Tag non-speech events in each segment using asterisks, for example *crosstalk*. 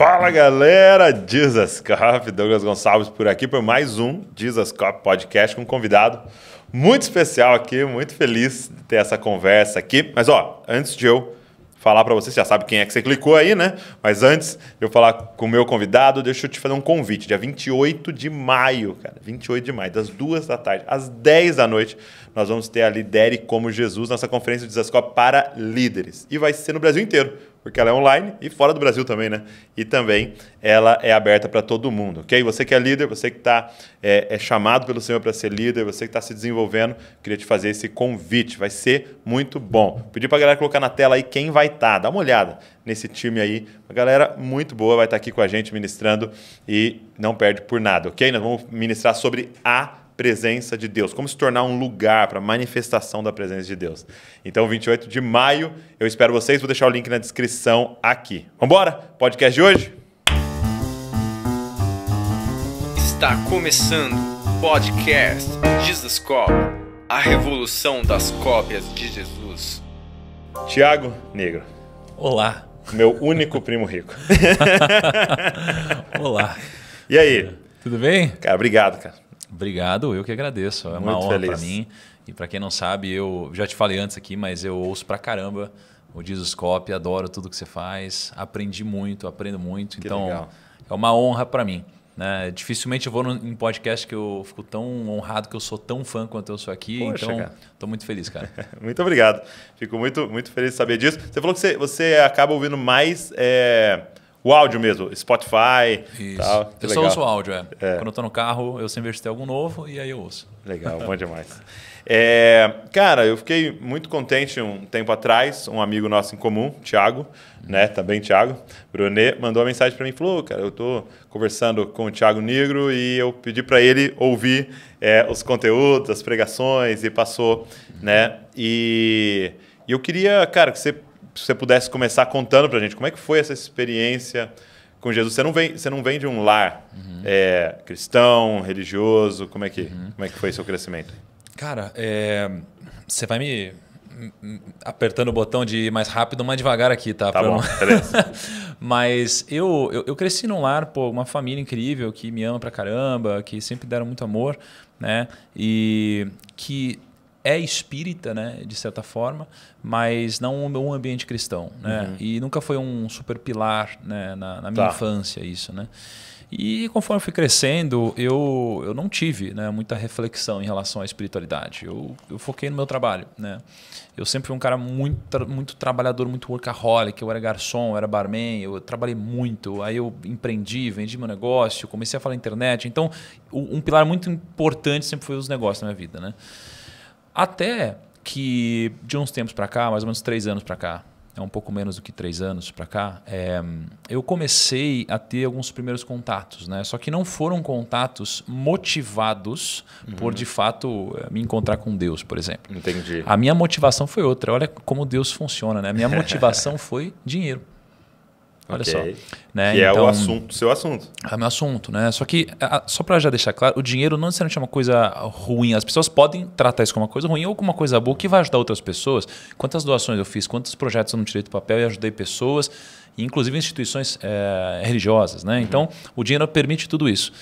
Fala galera, Jesus Cop, Douglas Gonçalves por aqui por mais um Jesus Cop Podcast com um convidado muito especial aqui, muito feliz de ter essa conversa aqui. Mas ó, antes de eu falar para você, você já sabe quem é que você clicou aí, né? Mas antes de eu falar com o meu convidado, deixa eu te fazer um convite. Dia 28 de maio, cara, 28 de maio, das duas da tarde às 10 da noite, nós vamos ter a Lidere como Jesus, nossa conferência de Cop para líderes. E vai ser no Brasil inteiro porque ela é online e fora do Brasil também, né? E também ela é aberta para todo mundo, ok? Você que é líder, você que está é, é, chamado pelo Senhor para ser líder, você que está se desenvolvendo, queria te fazer esse convite, vai ser muito bom. Pedi para a galera colocar na tela aí quem vai estar, tá. dá uma olhada nesse time aí, uma galera muito boa vai estar tá aqui com a gente ministrando e não perde por nada, ok? Nós vamos ministrar sobre a presença de Deus, como se tornar um lugar para manifestação da presença de Deus. Então, 28 de maio, eu espero vocês, vou deixar o link na descrição aqui. Vambora? Podcast de hoje? Está começando o podcast Jesus Cop, a revolução das cópias de Jesus. Tiago Negro. Olá. Meu único primo rico. *laughs* Olá. E aí? Tudo bem? Cara, obrigado, cara. Obrigado, eu que agradeço. É uma Muito honra para mim. E para quem não sabe, eu já te falei antes aqui, mas eu ouço para caramba o Dizoscope, adoro tudo que você faz, aprendi muito, aprendo muito. Que então, legal. é uma honra para mim. Né? Dificilmente eu vou em podcast que eu fico tão honrado que eu sou tão fã quanto eu sou aqui. Poxa, então, estou muito feliz, cara. *laughs* muito obrigado. Fico muito, muito feliz de saber disso. Você falou que você, você acaba ouvindo mais é, o áudio mesmo, Spotify. Isso. Tal. eu legal. só uso o áudio, é. é. Quando eu tô no carro, eu sempre investi algum novo e aí eu ouço. Legal, bom demais. É, cara, eu fiquei muito contente um tempo atrás, um amigo nosso em comum, Thiago, né? Também Thiago, Brunet, mandou uma mensagem para mim e falou: cara, eu tô conversando com o Thiago Negro e eu pedi para ele ouvir é, os conteúdos, as pregações e passou, né? E, e eu queria, cara, que você se você pudesse começar contando para a gente como é que foi essa experiência com Jesus. Você não vem, você não vem de um lar uhum. é, cristão, religioso. Como é que, uhum. como é que foi seu crescimento? Cara, é, você vai me apertando o botão de ir mais rápido, mais devagar aqui, tá? Tá bom, não... beleza. *laughs* Mas eu, eu, eu, cresci num lar, pô, uma família incrível que me ama pra caramba, que sempre deram muito amor, né? E que é espírita, né, de certa forma, mas não um ambiente cristão, né? Uhum. E nunca foi um super pilar, né, na, na minha tá. infância isso, né? E conforme eu fui crescendo, eu, eu não tive né, muita reflexão em relação à espiritualidade. Eu, eu foquei no meu trabalho. Né? Eu sempre fui um cara muito, muito trabalhador, muito workaholic. Eu era garçom, eu era barman, eu trabalhei muito. Aí eu empreendi, vendi meu negócio, comecei a falar internet. Então, um pilar muito importante sempre foi os negócios na minha vida. Né? Até que de uns tempos para cá, mais ou menos três anos para cá, é um pouco menos do que três anos para cá, é, eu comecei a ter alguns primeiros contatos, né? Só que não foram contatos motivados uhum. por de fato eh, me encontrar com Deus, por exemplo. Entendi. A minha motivação foi outra. Olha como Deus funciona, né? A minha motivação *laughs* foi dinheiro. Olha okay. só. Né? Que então, é o então, assunto, seu assunto. É o meu assunto, né? Só que, só para já deixar claro, o dinheiro não necessariamente é uma coisa ruim. As pessoas podem tratar isso como uma coisa ruim ou como uma coisa boa que vai ajudar outras pessoas. Quantas doações eu fiz, quantos projetos eu não tirei do papel e ajudei pessoas, inclusive instituições é, religiosas, né? Uhum. Então, o dinheiro permite tudo isso.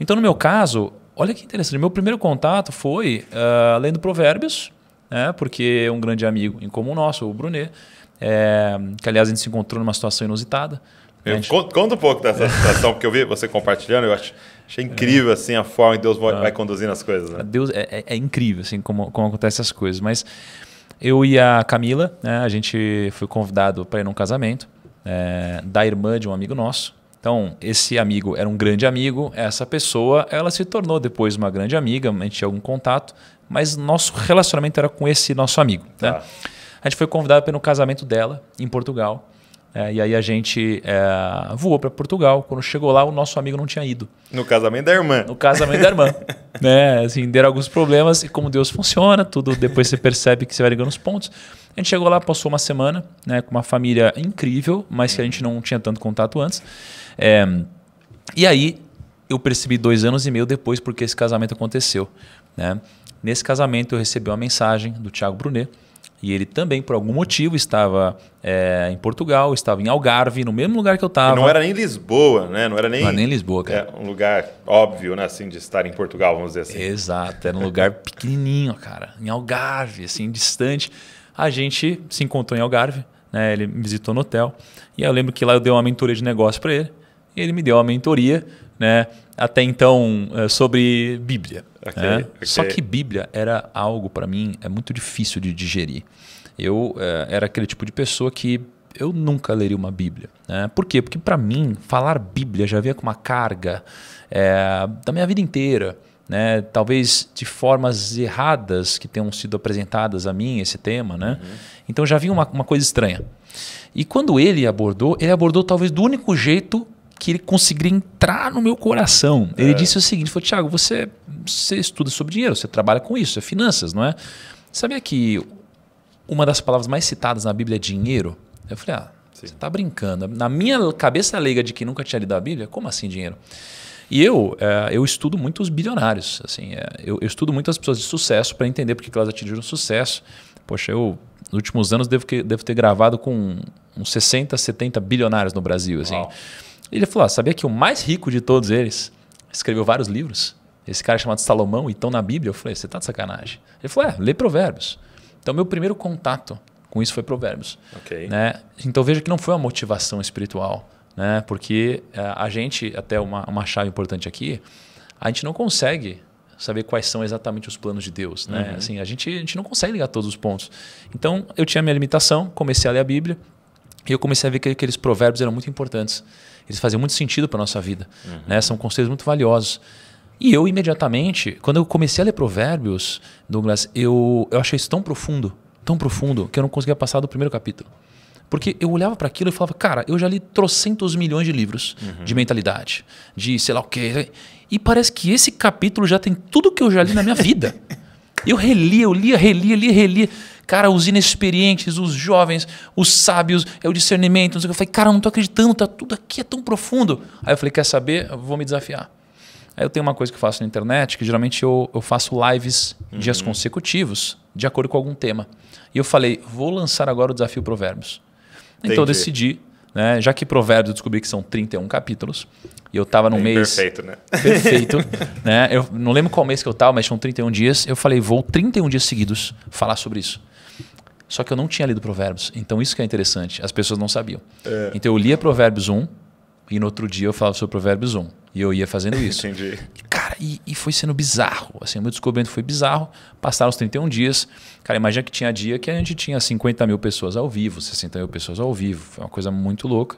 Então, no meu caso, olha que interessante. Meu primeiro contato foi uh, lendo provérbios, né? Porque um grande amigo em comum nosso, o Brunet, é, que aliás a gente se encontrou numa situação inusitada. Eu, gente... Conta um pouco dessa situação, porque eu vi você compartilhando, eu acho, achei incrível é. assim, a forma que Deus vai, é. vai conduzindo as coisas. Né? Deus é, é, é, incrível assim, como, como acontecem as coisas. Mas eu e a Camila, né, a gente foi convidado para ir num casamento é, da irmã de um amigo nosso. Então, esse amigo era um grande amigo, essa pessoa ela se tornou depois uma grande amiga, a gente tinha algum contato, mas nosso relacionamento era com esse nosso amigo. Né? Tá. Né? A gente foi convidado pelo casamento dela em Portugal. É, e aí a gente é, voou para Portugal. Quando chegou lá, o nosso amigo não tinha ido. No casamento da irmã. No casamento da irmã. *laughs* né? assim, deram alguns problemas e como Deus funciona, tudo depois você percebe que você vai ligando os pontos. A gente chegou lá, passou uma semana né, com uma família incrível, mas que a gente não tinha tanto contato antes. É, e aí eu percebi dois anos e meio depois porque esse casamento aconteceu. Né? Nesse casamento eu recebi uma mensagem do Tiago Brunet, e ele também, por algum motivo, estava é, em Portugal, estava em Algarve, no mesmo lugar que eu estava. Não era nem Lisboa, né? Não era nem, não era nem Lisboa, cara. É, um lugar óbvio, né? Assim, de estar em Portugal, vamos dizer assim. Exato, era um lugar *laughs* pequenininho, cara. Em Algarve, assim, distante. A gente se encontrou em Algarve, né? Ele me visitou no hotel. E eu lembro que lá eu dei uma mentoria de negócio para ele. E ele me deu uma mentoria né, até então eh, sobre Bíblia. Okay, né? okay. Só que Bíblia era algo para mim é muito difícil de digerir. Eu eh, era aquele tipo de pessoa que eu nunca leria uma Bíblia. Né? Por quê? Porque para mim falar Bíblia já vinha com uma carga é, da minha vida inteira. Né? Talvez de formas erradas que tenham sido apresentadas a mim esse tema, né? Uhum. Então já vinha uma, uma coisa estranha. E quando ele abordou, ele abordou talvez do único jeito que ele conseguiria entrar no meu coração. Ele é. disse o seguinte: falou, Tiago, você, você estuda sobre dinheiro, você trabalha com isso, é finanças, não é? Sabia que uma das palavras mais citadas na Bíblia é dinheiro? Eu falei, ah, Sim. você está brincando. Na minha cabeça leiga de que nunca tinha lido a Bíblia, como assim dinheiro? E eu, eh, eu estudo muito os bilionários. Assim, eh, eu, estudo muito as pessoas de sucesso para entender por que elas atingiram sucesso. Poxa, eu, nos últimos anos, devo, devo ter gravado com uns 60, 70 bilionários no Brasil. Assim. Ele falou: ah, sabia que o mais rico de todos eles escreveu vários livros? Esse cara é chamado Salomão, e estão na Bíblia. Eu falei: você está de sacanagem. Ele falou: é, lê Provérbios. Então, meu primeiro contato com isso foi Provérbios. Okay. Né? Então, veja que não foi uma motivação espiritual, né? porque eh, a gente, até uma, uma chave importante aqui, a gente não consegue saber quais são exatamente os planos de Deus. Né? Uhum. Assim, a, gente, a gente não consegue ligar todos os pontos. Então, eu tinha minha limitação, comecei a ler a Bíblia e eu comecei a ver que aqueles provérbios eram muito importantes eles faziam muito sentido para nossa vida. Uhum. Né? São conselhos muito valiosos. E eu imediatamente, quando eu comecei a ler Provérbios, Douglas, eu, eu achei isso tão profundo, tão profundo, que eu não conseguia passar do primeiro capítulo. Porque eu olhava para aquilo e falava, cara, eu já li trocentos milhões de livros uhum. de mentalidade, de sei lá o quê. E parece que esse capítulo já tem tudo que eu já li na minha vida. *laughs* Eu relia, eu lia, relia, lia, relia. Cara, os inexperientes, os jovens, os sábios, é o discernimento. Não sei o que. Eu falei, cara, eu não tô acreditando, tá tudo aqui é tão profundo. Aí eu falei, quer saber? Eu vou me desafiar. Aí eu tenho uma coisa que eu faço na internet, que geralmente eu, eu faço lives uhum. dias consecutivos, de acordo com algum tema. E eu falei, vou lançar agora o desafio Provérbios. Entendi. Então eu decidi né? Já que Provérbios eu descobri que são 31 capítulos, e eu estava no mês. Perfeito, né? Perfeito. *laughs* né? Eu não lembro qual mês que eu estava, mas são 31 dias. Eu falei, vou 31 dias seguidos falar sobre isso. Só que eu não tinha lido Provérbios. Então isso que é interessante. As pessoas não sabiam. É. Então eu lia Provérbios 1 e no outro dia eu falava sobre Provérbios 1. E eu ia fazendo *laughs* isso. Entendi. Cara, e, e, foi sendo bizarro. Assim, o meu descobrimento foi bizarro. Passaram os 31 dias. Cara, imagina que tinha dia que a gente tinha 50 mil pessoas ao vivo, 60 mil pessoas ao vivo. Foi uma coisa muito louca.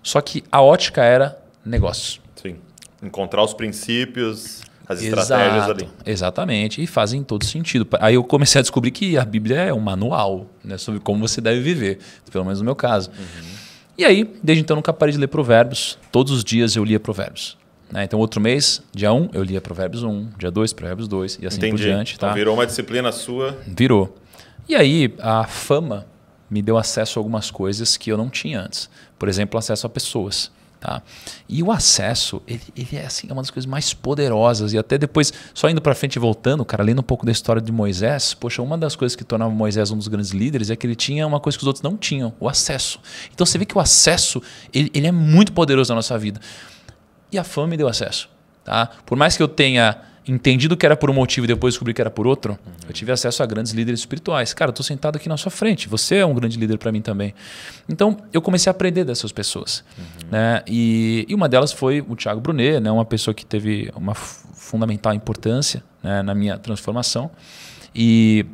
Só que a ótica era negócio. Sim. Encontrar os princípios as estratégias ali. Exatamente, e fazem todo sentido. Aí eu comecei a descobrir que a Bíblia é um manual né, sobre como você deve viver, pelo menos no meu caso. Uhum. E aí, desde então, nunca parei de ler Provérbios. Todos os dias eu lia Provérbios. Né? Então, outro mês, dia 1, um, eu lia Provérbios 1, dia 2, Provérbios 2, e assim Entendi. por diante. Tá? Então, virou uma disciplina sua. Virou. E aí, a fama me deu acesso a algumas coisas que eu não tinha antes. Por exemplo, acesso a pessoas. Tá? E o acesso, ele, ele, é assim, é uma das coisas mais poderosas. E até depois, só indo para frente e voltando, cara, lendo um pouco da história de Moisés, poxa, uma das coisas que tornava Moisés um dos grandes líderes é que ele tinha uma coisa que os outros não tinham, o acesso. Então você vê que o acesso, ele, ele é muito poderoso na nossa vida. E a fama me deu acesso. Tá? Por mais que eu tenha entendido que era por um motivo e depois descobri que era por outro, uhum. eu tive acesso a grandes líderes espirituais. Cara, eu tô sentado aqui na sua frente, você é um grande líder para mim também. Então, eu comecei a aprender dessas pessoas. Uhum. Né? E, e, uma delas foi o Tiago Brunet, né? uma pessoa que teve uma fundamental importância né? na minha transformação. E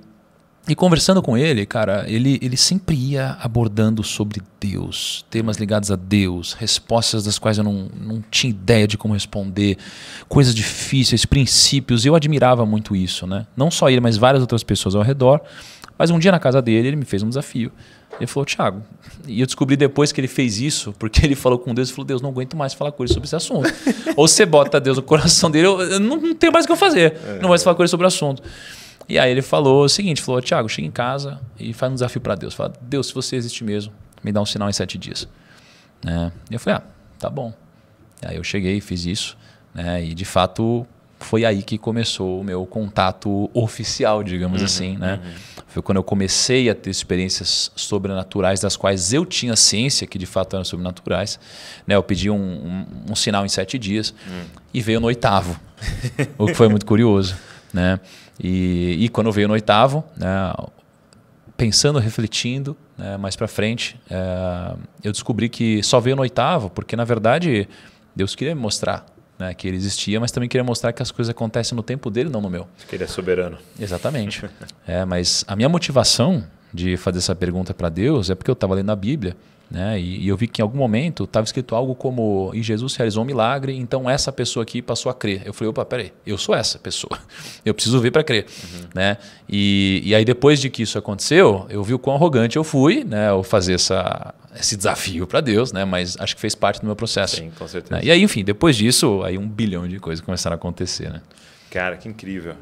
e conversando com ele, cara, ele, ele sempre ia abordando sobre Deus, temas ligados a Deus, respostas das quais eu não, não tinha ideia de como responder, coisas difíceis, princípios. Eu admirava muito isso, né? Não só ele, mas várias outras pessoas ao redor. Mas um dia na casa dele, ele me fez um desafio. Ele falou, Thiago, e eu descobri depois que ele fez isso, porque ele falou com Deus e falou: Deus, não aguento mais falar com ele sobre esse assunto. *laughs* Ou você bota Deus no coração dele, eu, eu não, não tenho mais o que eu fazer, é. não mais falar com ele sobre o assunto. E aí ele falou o seguinte, falou, Tiago, chega em casa e faz um desafio para Deus. Fala, Deus, se você existe mesmo, me dá um sinal em sete dias. Né? E eu falei, ah, tá bom. E aí eu cheguei, fiz isso, né? e de fato foi aí que começou o meu contato oficial, digamos uhum, assim, né? Uhum. Foi quando eu comecei a ter experiências sobrenaturais das quais eu tinha ciência que de fato eram sobrenaturais, né? Eu pedi um, um, um sinal em sete dias uhum. e veio no oitavo, o que foi muito curioso, né? E, e quando veio no oitavo, né, pensando, refletindo, né, mais para frente, é, eu descobri que só veio no oitavo porque, na verdade, Deus queria me mostrar né, que ele existia, mas também queria mostrar que as coisas acontecem no tempo dele, não no meu. Que ele é soberano. Exatamente. *laughs* é, mas a minha motivação de fazer essa pergunta para Deus é porque eu estava lendo a Bíblia né? E, e, eu vi que em algum momento estava escrito algo como: e Jesus realizou um milagre, então essa pessoa aqui passou a crer. Eu falei: opa, peraí, eu sou essa pessoa. *laughs* Eu preciso ver para crer. Uhum. Né? E, e aí, depois de que isso aconteceu, eu vi o quão arrogante eu fui né, ao fazer essa, esse desafio para Deus, né? mas acho que fez parte do meu processo. Sim, com né? certeza. Né? E aí, enfim, depois disso, aí um bilhão de coisas começaram a acontecer. Né? Cara, que incrível.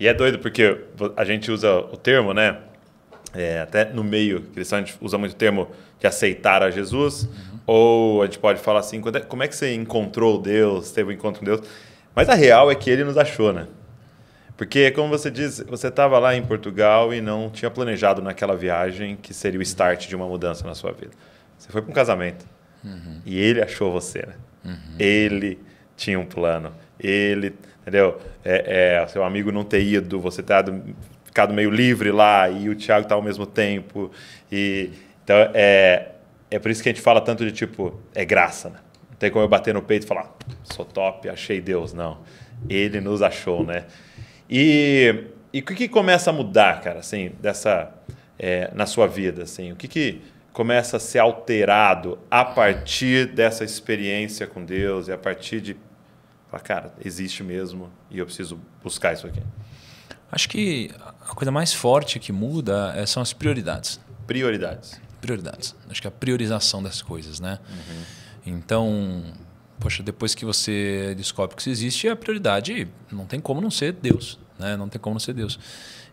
E é doido porque a gente usa o termo, né? É, até no meio cristão, a gente usa muito o termo de aceitar a Jesus, uhum. ou a gente pode falar assim, é, como é que você encontrou Deus, teve um encontro com Deus? Mas a real é que ele nos achou, né? Porque, como você diz, você estava lá em Portugal e não tinha planejado naquela viagem que seria o start de uma mudança na sua vida. Você foi para um casamento uhum. e ele achou você, né? Uhum. Ele tinha um plano, ele, entendeu? É, é, seu amigo não ter ido, você ter dado ficado meio livre lá e o Thiago tá ao mesmo tempo. E, então, é, é por isso que a gente fala tanto de tipo, é graça, né? Não tem como eu bater no peito e falar, sou top, achei Deus. Não. Ele nos achou, né? E e o que, que, começa a mudar, cara, assim, dessa é, na sua vida, assim, o que, que começa a ser alterado a partir dessa experiência com Deus e a partir de, falar, cara, existe mesmo e eu preciso buscar isso aqui. Acho que a coisa mais forte que muda é, são as prioridades. Prioridades. Prioridades. Acho que é a priorização das coisas, né? Uhum. Então, poxa, depois que você descobre que isso existe, a prioridade não tem como não ser Deus, né? Não tem como não ser Deus.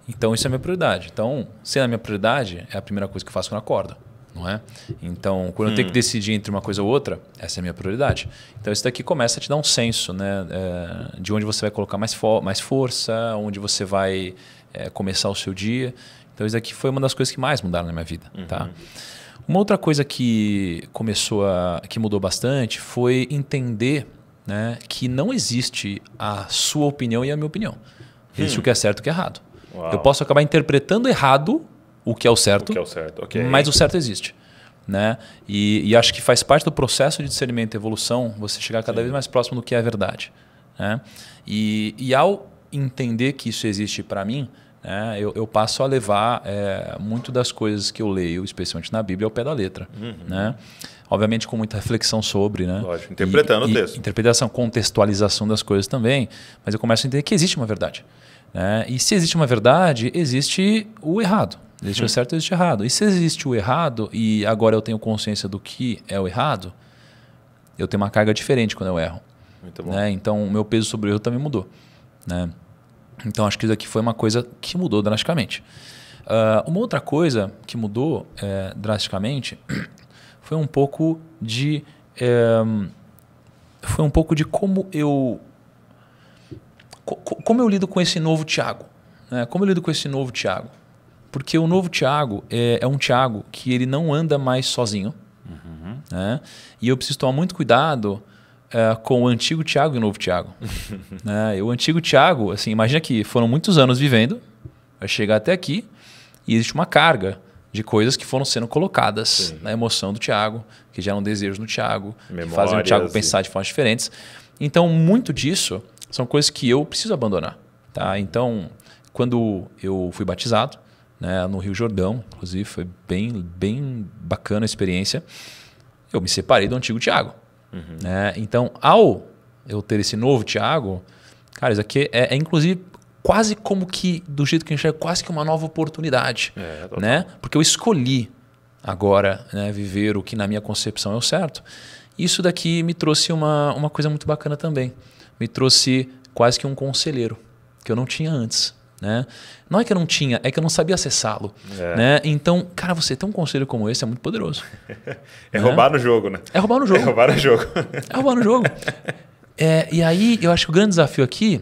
Então, isso é a minha prioridade. Então, ser a minha prioridade é a primeira coisa que eu faço quando eu acordo, não é? Então, quando hum. eu tenho que hum. decidir entre uma coisa ou outra, essa é a minha prioridade. Então, isso daqui começa a te dar um senso, né? É, de onde você vai colocar mais, fo mais força, onde você vai é, começar o seu dia. Então, isso aqui foi uma das coisas que mais mudaram na minha vida. Uhum. Tá? Uma outra coisa que começou a, que mudou bastante foi entender né, que não existe a sua opinião e a minha opinião. Existe hum. o que é certo e o que é errado. Uau. Eu posso acabar interpretando errado o que é o certo, o que é o certo. Okay. mas o certo existe. Né? E, e, acho que faz parte do processo de discernimento e evolução você chegar cada Sim. vez mais próximo do que é a verdade. Né? E, e ao entender que isso existe para mim, né, eu, eu, passo a levar é, muito das coisas que eu leio, especialmente na Bíblia, ao pé da letra. Uhum. Né? Obviamente com muita reflexão sobre, né? Lógico, interpretando e, o texto. interpretação, contextualização das coisas também. Mas eu começo a entender que existe uma verdade. Né? E se existe uma verdade, existe o errado. Existe o hum. certo existe o errado. E se existe o errado e agora eu tenho consciência do que é o errado, eu tenho uma carga diferente quando eu erro. Né? Então, o meu peso sobre o erro também mudou. Né? Então acho que isso aqui foi uma coisa que mudou drasticamente. Uh, uma outra coisa que mudou é, drasticamente *clears throat* foi um pouco de é, foi um pouco de como eu co como eu lido com esse novo Tiago, né? como eu lido com esse novo Tiago, porque o novo Tiago é, eh, é um Tiago que ele não anda mais sozinho, uhum. né? e eu preciso tomar muito cuidado é, com o antigo Tiago e o novo Tiago. *laughs* né? O antigo Tiago, assim, imagina que foram muitos anos vivendo, vai chegar até aqui e existe uma carga de coisas que foram sendo colocadas Sim. na emoção do Tiago, que geram desejos no Tiago, Memórias, que fazem o Tiago assim. pensar de formas diferentes. Então, muito disso são coisas que eu preciso abandonar. Tá? Então, quando eu fui batizado, né, no Rio Jordão, inclusive, foi bem, bem bacana a experiência, eu me separei do antigo Tiago. Uhum. Né? Então, ao eu ter esse novo Tiago, cara, isso aqui é, é, inclusive quase como que, do jeito que eu enxergo, quase que uma nova oportunidade. É, né? Porque eu escolhi agora né, viver o que na minha concepção é o certo. Isso daqui me trouxe uma, uma coisa muito bacana também. Me trouxe quase que um conselheiro, que eu não tinha antes. Né? Não é que eu não tinha, é que eu não sabia acessá-lo. É. Né? Então, cara, você ter um conselho como esse é muito poderoso. *laughs* é né? roubar no jogo, né? É roubar no jogo. É roubar no jogo. é roubar no jogo. É, e aí, eu acho que o grande desafio aqui,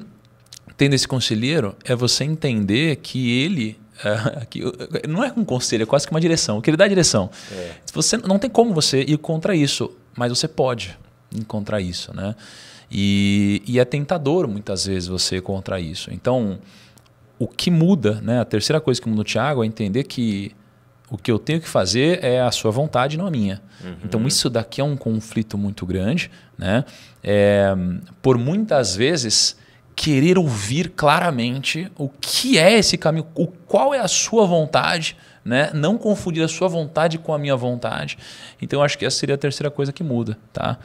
tendo esse conselheiro, é você entender que ele. *laughs* Ah, que, não é um conselho, é quase que uma direção. Que ele dá a direção. É. Você, não tem como você ir contra isso, mas você pode encontrar isso. Né? E, e é tentador, muitas vezes, você ir contra isso. Então o que muda, né? A terceira coisa que muda o Thiago é entender que o que eu tenho que fazer é a sua vontade, não a minha. Uhum. Então isso daqui é um conflito muito grande, né? É, por muitas vezes querer ouvir claramente o que é esse caminho, o qual é a sua vontade, né? Não confundir a sua vontade com a minha vontade. Então acho que essa seria a terceira coisa que muda, tá?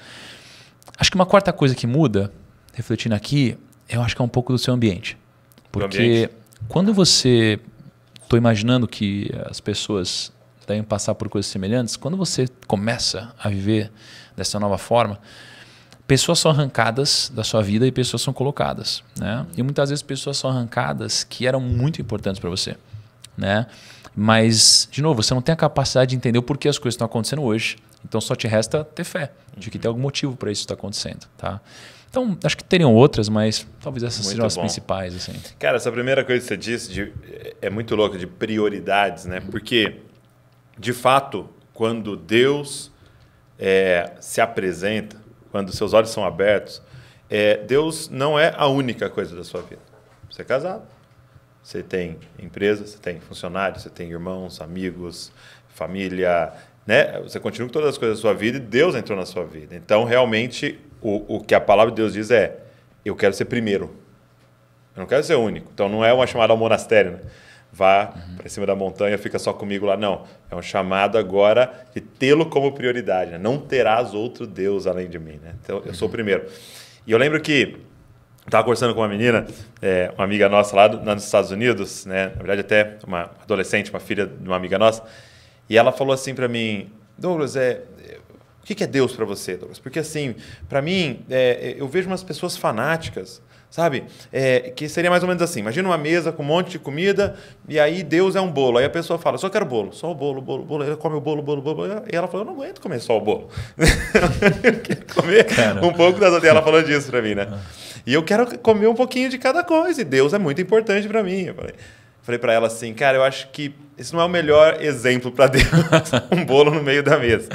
Acho que uma quarta coisa que muda, refletindo aqui, eu acho que é um pouco do seu ambiente. Porque ambiente. Quando você. Estou imaginando que as pessoas devem passar por coisas semelhantes. Quando você começa a viver dessa nova forma, pessoas são arrancadas da sua vida e pessoas são colocadas, né? E muitas vezes pessoas são arrancadas que eram muito importantes para você, né? Mas de novo, você não tem a capacidade de entender o porquê as coisas estão acontecendo hoje. Então só te resta ter fé de que tem algum motivo para isso estar acontecendo, tá? Então, acho que teriam outras, mas talvez essas muito sejam as principais. Assim. Cara, essa primeira coisa que você disse de, é, é muito louca, de prioridades, né? Porque, de fato, quando Deus é, se apresenta, quando seus olhos são abertos, é, Deus não é a única coisa da sua vida. Você é casado, você tem empresa, você tem funcionários, você tem irmãos, amigos, família, né? Você continua com todas as coisas da sua vida e Deus entrou na sua vida. Então, realmente, o, o que a palavra de Deus diz é: eu quero ser primeiro. Eu não quero ser único. Então não é uma chamada ao monastério, né? Vá uhum. para cima da montanha, fica só comigo lá. Não. É um chamado agora de tê-lo como prioridade. Né? Não terás outro Deus além de mim. Né? Então eu sou o uhum. primeiro. E eu lembro que estava conversando com uma menina, é, uma amiga nossa lá, lá nos Estados Unidos, né? na verdade até uma adolescente, uma filha de uma amiga nossa, e ela falou assim para mim, Douglas, é, o que é Deus para você, Douglas? Porque assim, para mim, é, é, eu vejo umas pessoas fanáticas, sabe? É, que seria mais ou menos assim: imagina uma mesa com um monte de comida e aí Deus é um bolo. Aí a pessoa fala: só quero bolo, só o bolo, bolo, bolo. Ela come o bolo, bolo, bolo. E ela fala: eu não aguento comer só o bolo. eu *laughs* quero comer Cara. um pouco das Ela falando disso para mim, né? Ah. E eu quero comer um pouquinho de cada coisa. E Deus é muito importante para mim. Eu falei. Falei para ela assim, cara, eu acho que esse não é o melhor exemplo para Deus, *laughs* um bolo no meio da mesa.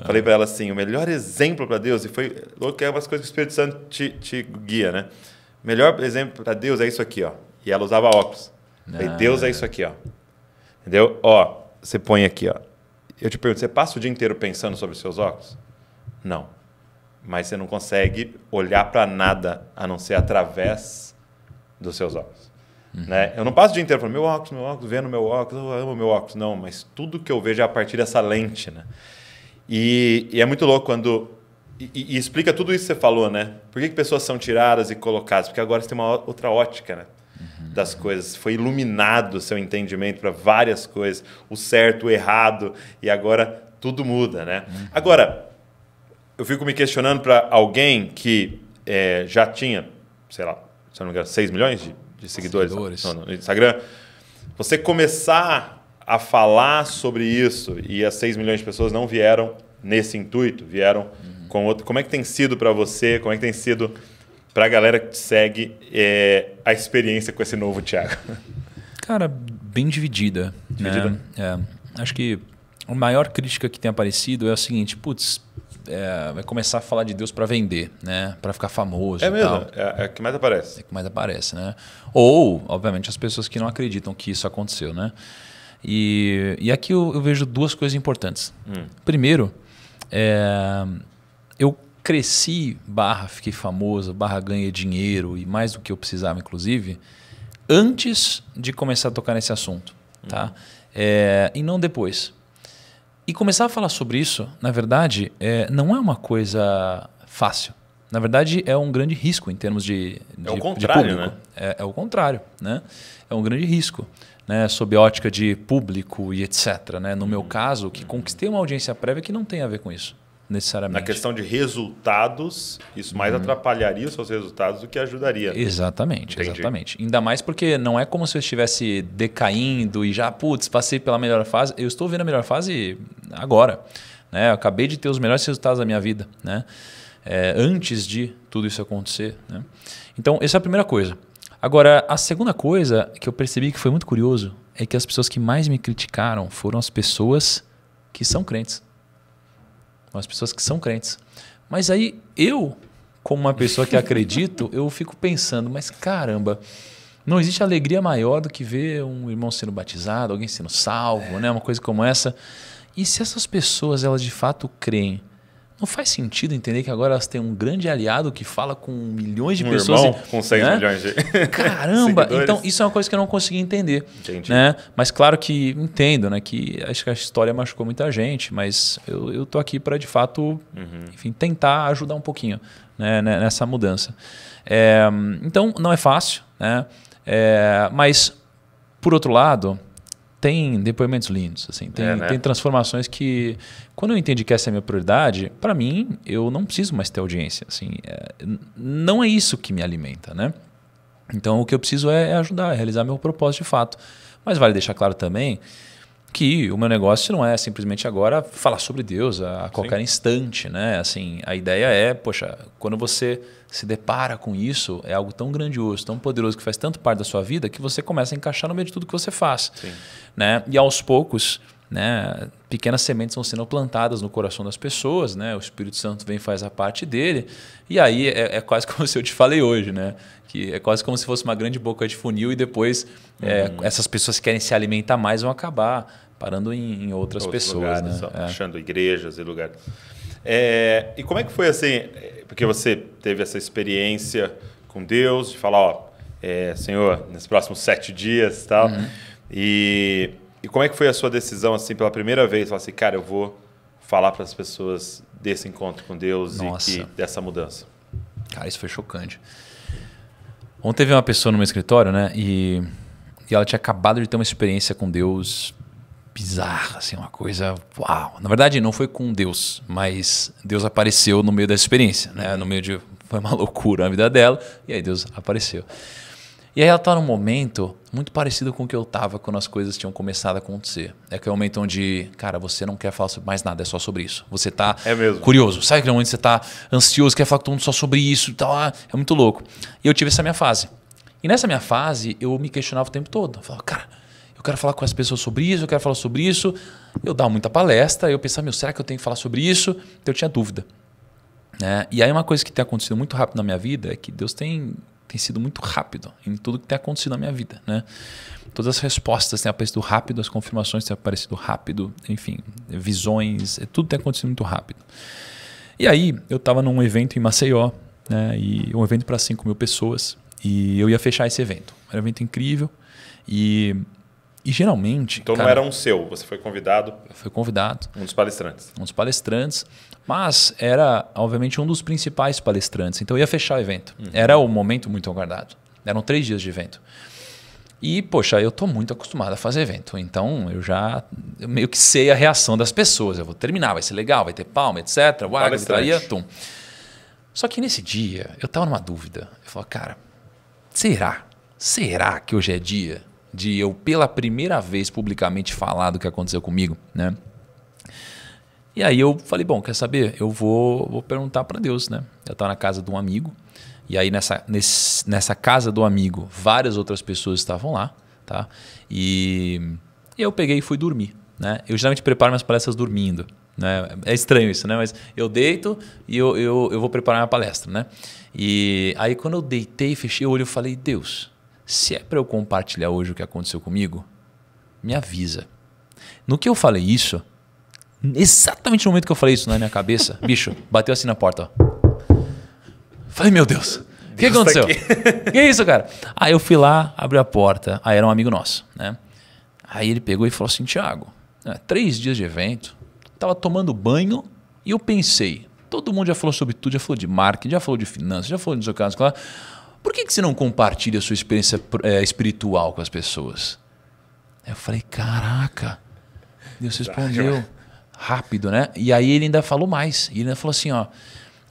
Ah. Falei para ela assim: o melhor exemplo para Deus, e foi louco, é umas coisas que o Espírito Santo te, te guia, né? O melhor exemplo para Deus é isso aqui, ó. E ela usava óculos. Ah. Falei, Deus é isso aqui, ó. Entendeu? Ó, você põe aqui, ó. Eu te pergunto, você passa o dia inteiro pensando sobre os seus óculos? Não. Mas você não consegue olhar para nada a não ser através dos seus óculos. Uhum. Né? Eu não passo o dia inteiro falando, meu óculos, meu óculos, vendo meu óculos, eu amo meu óculos. Não, mas tudo que eu vejo é a partir dessa lente, né? E, e é muito louco quando. E, e, explica tudo isso que você falou, né? Por que, que pessoas são tiradas e colocadas? Porque agora você tem uma outra ótica, né? Uhum. das coisas. Foi iluminado seu entendimento para várias coisas, o certo, o errado, e agora tudo muda, né? Uhum. Agora, eu fico me questionando para alguém que é, já tinha, sei lá, se não me engano, 6 milhões de, de seguidores, né? seguidores. No, no Instagram, você começar a falar sobre isso e as 6 milhões de pessoas não vieram nesse intuito, vieram uhum. com outro. Como é que tem sido para você? Como é que tem sido para a galera que te segue é, a experiência com esse novo Thiago? *laughs* Cara, bem dividida. Né? Dividida? Né? É, acho que a maior crítica que tem aparecido é a seguinte: putz, é, vai é começar a falar de Deus para vender, né? Para ficar famoso. É mesmo. É, é, que mais aparece. É que mais aparece, né? Ou, obviamente, as pessoas que não acreditam que isso aconteceu, né? E, e aqui eu, eu vejo duas coisas importantes. Hum. Primeiro, é, eu cresci, barra, fiquei famoso, barra, ganhei dinheiro e mais do que eu precisava, inclusive, antes de começar a tocar nesse assunto, hum. tá? É, e não depois. E começar a falar sobre isso, na verdade, é, não é uma coisa fácil. Na verdade, é um grande risco em termos de, de, é o contrário, de público. Né? É, é o contrário, né? É um grande risco né, sob ótica de público e etc. Né? No meu uhum. caso, que conquistei uma audiência prévia que não tem a ver com isso, necessariamente. Na questão de resultados, isso mais hum. atrapalharia os seus resultados do que ajudaria. Exatamente, Entendi. exatamente. Ainda mais porque não é como se eu estivesse decaindo e já, putz, passei pela melhor fase. Eu estou vendo a melhor fase agora. Né? Eu acabei de ter os melhores resultados da minha vida, né? É, antes de tudo isso acontecer. Né? Então, essa é a primeira coisa. Agora, a segunda coisa que eu percebi que foi muito curioso é que as pessoas que mais me criticaram foram as pessoas que são crentes. As pessoas que são crentes. Mas aí eu, como uma pessoa que acredito, *laughs* eu fico pensando, mas caramba, não existe alegria maior do que ver um irmão sendo batizado, alguém sendo salvo, é. né? Uma coisa como essa. E se essas pessoas, elas de fato creem não faz sentido entender que agora elas têm um grande aliado que fala com milhões de um pessoas. Irmão e, com 6 né? milhões de. *laughs* Caramba! *laughs* então, isso é uma coisa que eu não consegui entender. Entendi. Né? Mas claro que entendo, né? Que acho que a história machucou muita gente, mas eu, eu tô aqui para de fato, uhum. enfim, tentar ajudar um pouquinho né, né? nessa mudança. É, então, não é fácil, né? É, mas, por outro lado, tem depoimentos lindos, assim, tem, é, né? tem transformações que quando eu entendi que essa é a minha prioridade, para mim eu não preciso mais ter audiência, assim, é, não é isso que me alimenta, né? Então o que eu preciso é, é ajudar, é realizar meu propósito de fato. Mas vale deixar claro também que o meu negócio não é simplesmente agora falar sobre Deus a, qualquer Sim. instante, né? Assim, a ideia é, poxa, quando você se depara com isso, é algo tão grandioso, tão poderoso que faz tanto parte da sua vida que você começa a encaixar no meio de tudo que você faz, Sim. né? E aos poucos né? Pequenas sementes vão sendo plantadas no coração das pessoas, né? O Espírito Santo vem faz a parte dele e aí é, é quase *laughs* como se eu te falei hoje, né? Que é quase como se fosse uma grande boca de funil e depois é, uhum. é, essas pessoas que querem se alimentar mais vão acabar parando em, em outras Outros pessoas, lugares, né? É. achando igrejas e lugares. É, e como é que foi assim? Porque você teve essa experiência com Deus de falar, ó, Senhor, nos próximos sete dias, tal, uhum. e e como é que foi a sua decisão, assim, pela primeira vez? Falar assim, cara, eu vou falar para as pessoas desse encontro com Deus Nossa. e que, dessa mudança. Cara, isso foi chocante. Ontem teve uma pessoa no meu escritório, né? E, e ela tinha acabado de ter uma experiência com Deus bizarra, assim, uma coisa uau. Na verdade, não foi com Deus, mas Deus apareceu no meio da experiência, né? No meio de. Foi uma *laughs* loucura a vida dela, e aí Deus apareceu. E aí ela tá num momento muito parecido com o que eu tava quando as coisas tinham começado a acontecer. É aquele momento onde, cara, você não quer falar sobre mais nada, é só sobre isso. Você tá é mesmo. curioso. Sabe aquele momento que você tá ansioso, quer falar com todo mundo só sobre isso e tá tal? É muito louco. E eu tive essa minha fase. E nessa minha fase, eu me questionava o tempo todo. Eu falava, cara, eu quero falar com as pessoas sobre isso, eu quero falar sobre isso. Eu dava muita palestra, eu pensava, meu, será que eu tenho que falar sobre isso? Então eu tinha dúvida. Né? E aí uma coisa que tem acontecido muito rápido na minha vida é que Deus tem tem sido muito rápido em tudo que tem acontecido na minha vida, né? Todas as respostas têm aparecido rápido, as confirmações têm aparecido rápido, enfim, visões, é, tudo tem acontecido muito rápido. E aí, eu estava num evento em Maceió, né? E um evento para 5 mil pessoas, e eu ia fechar esse evento. Era um evento incrível, e e geralmente. Então cara, não era um seu, você foi convidado. Foi convidado. Um dos palestrantes. Um dos palestrantes. Mas era, obviamente, um dos principais palestrantes. Então eu ia fechar o evento. Uhum. Era o um momento muito aguardado. Eram três dias de evento. E, poxa, eu estou muito acostumado a fazer evento. Então, eu já eu meio que sei a reação das pessoas. Eu vou terminar, vai ser legal, vai ter palma, etc. Uau, gritaria, tum. Só que nesse dia, eu estava numa dúvida. Eu falei, cara, será? Será que hoje é dia de eu pela primeira vez publicamente falar do que aconteceu comigo, né? E aí eu falei, bom, quer saber? Eu vou, vou perguntar para Deus, né? Eu estava na casa de um amigo e aí nessa, nesse, nessa casa do amigo várias outras pessoas estavam lá, tá? E eu peguei e fui dormir, né? Eu geralmente preparo minhas palestras dormindo, né? É estranho isso, né? Mas eu deito e eu, eu, eu vou preparar minha palestra, né? E aí quando eu deitei, fechei o olho, e falei, Deus, se é para eu compartilhar hoje o que aconteceu comigo, me avisa. No que eu falei isso, exatamente no momento que eu falei isso na minha cabeça, *laughs* bicho, bateu assim na porta. Ó. Falei, meu Deus, o que tá aconteceu? Tá que é isso, cara? Aí eu fui lá, abri a porta, aí era um amigo nosso, né? Aí ele pegou e falou assim, Tiago, né, três dias de evento, tava tomando banho e eu pensei, todo mundo já falou sobre tudo, já falou de marketing, já falou de finanças, já falou de não sei o por que, que você não compartilha a sua experiência é, espiritual com as pessoas? eu falei, caraca, Deus respondeu. Rápido, né? E aí ele ainda falou mais. Ele ainda falou assim, ó.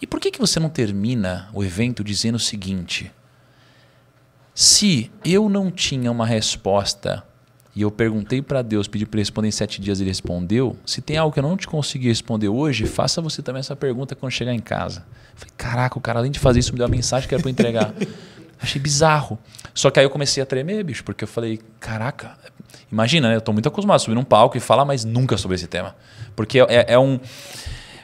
E por que, que você não termina o evento dizendo o seguinte? Se eu não tinha uma resposta e eu perguntei para Deus, pedi para ele responder em sete dias, ele respondeu. Se tem algo que eu não te consegui responder hoje, faça você também essa pergunta quando chegar em casa. Eu falei, caraca, o cara além de fazer isso me deu uma mensagem que era para entregar. *laughs* Achei bizarro. Só que aí eu comecei a tremer, bicho, porque eu falei, caraca, imagina, né? eu estou muito acostumado a subir num palco e falar, mas nunca sobre esse tema. Porque é, é um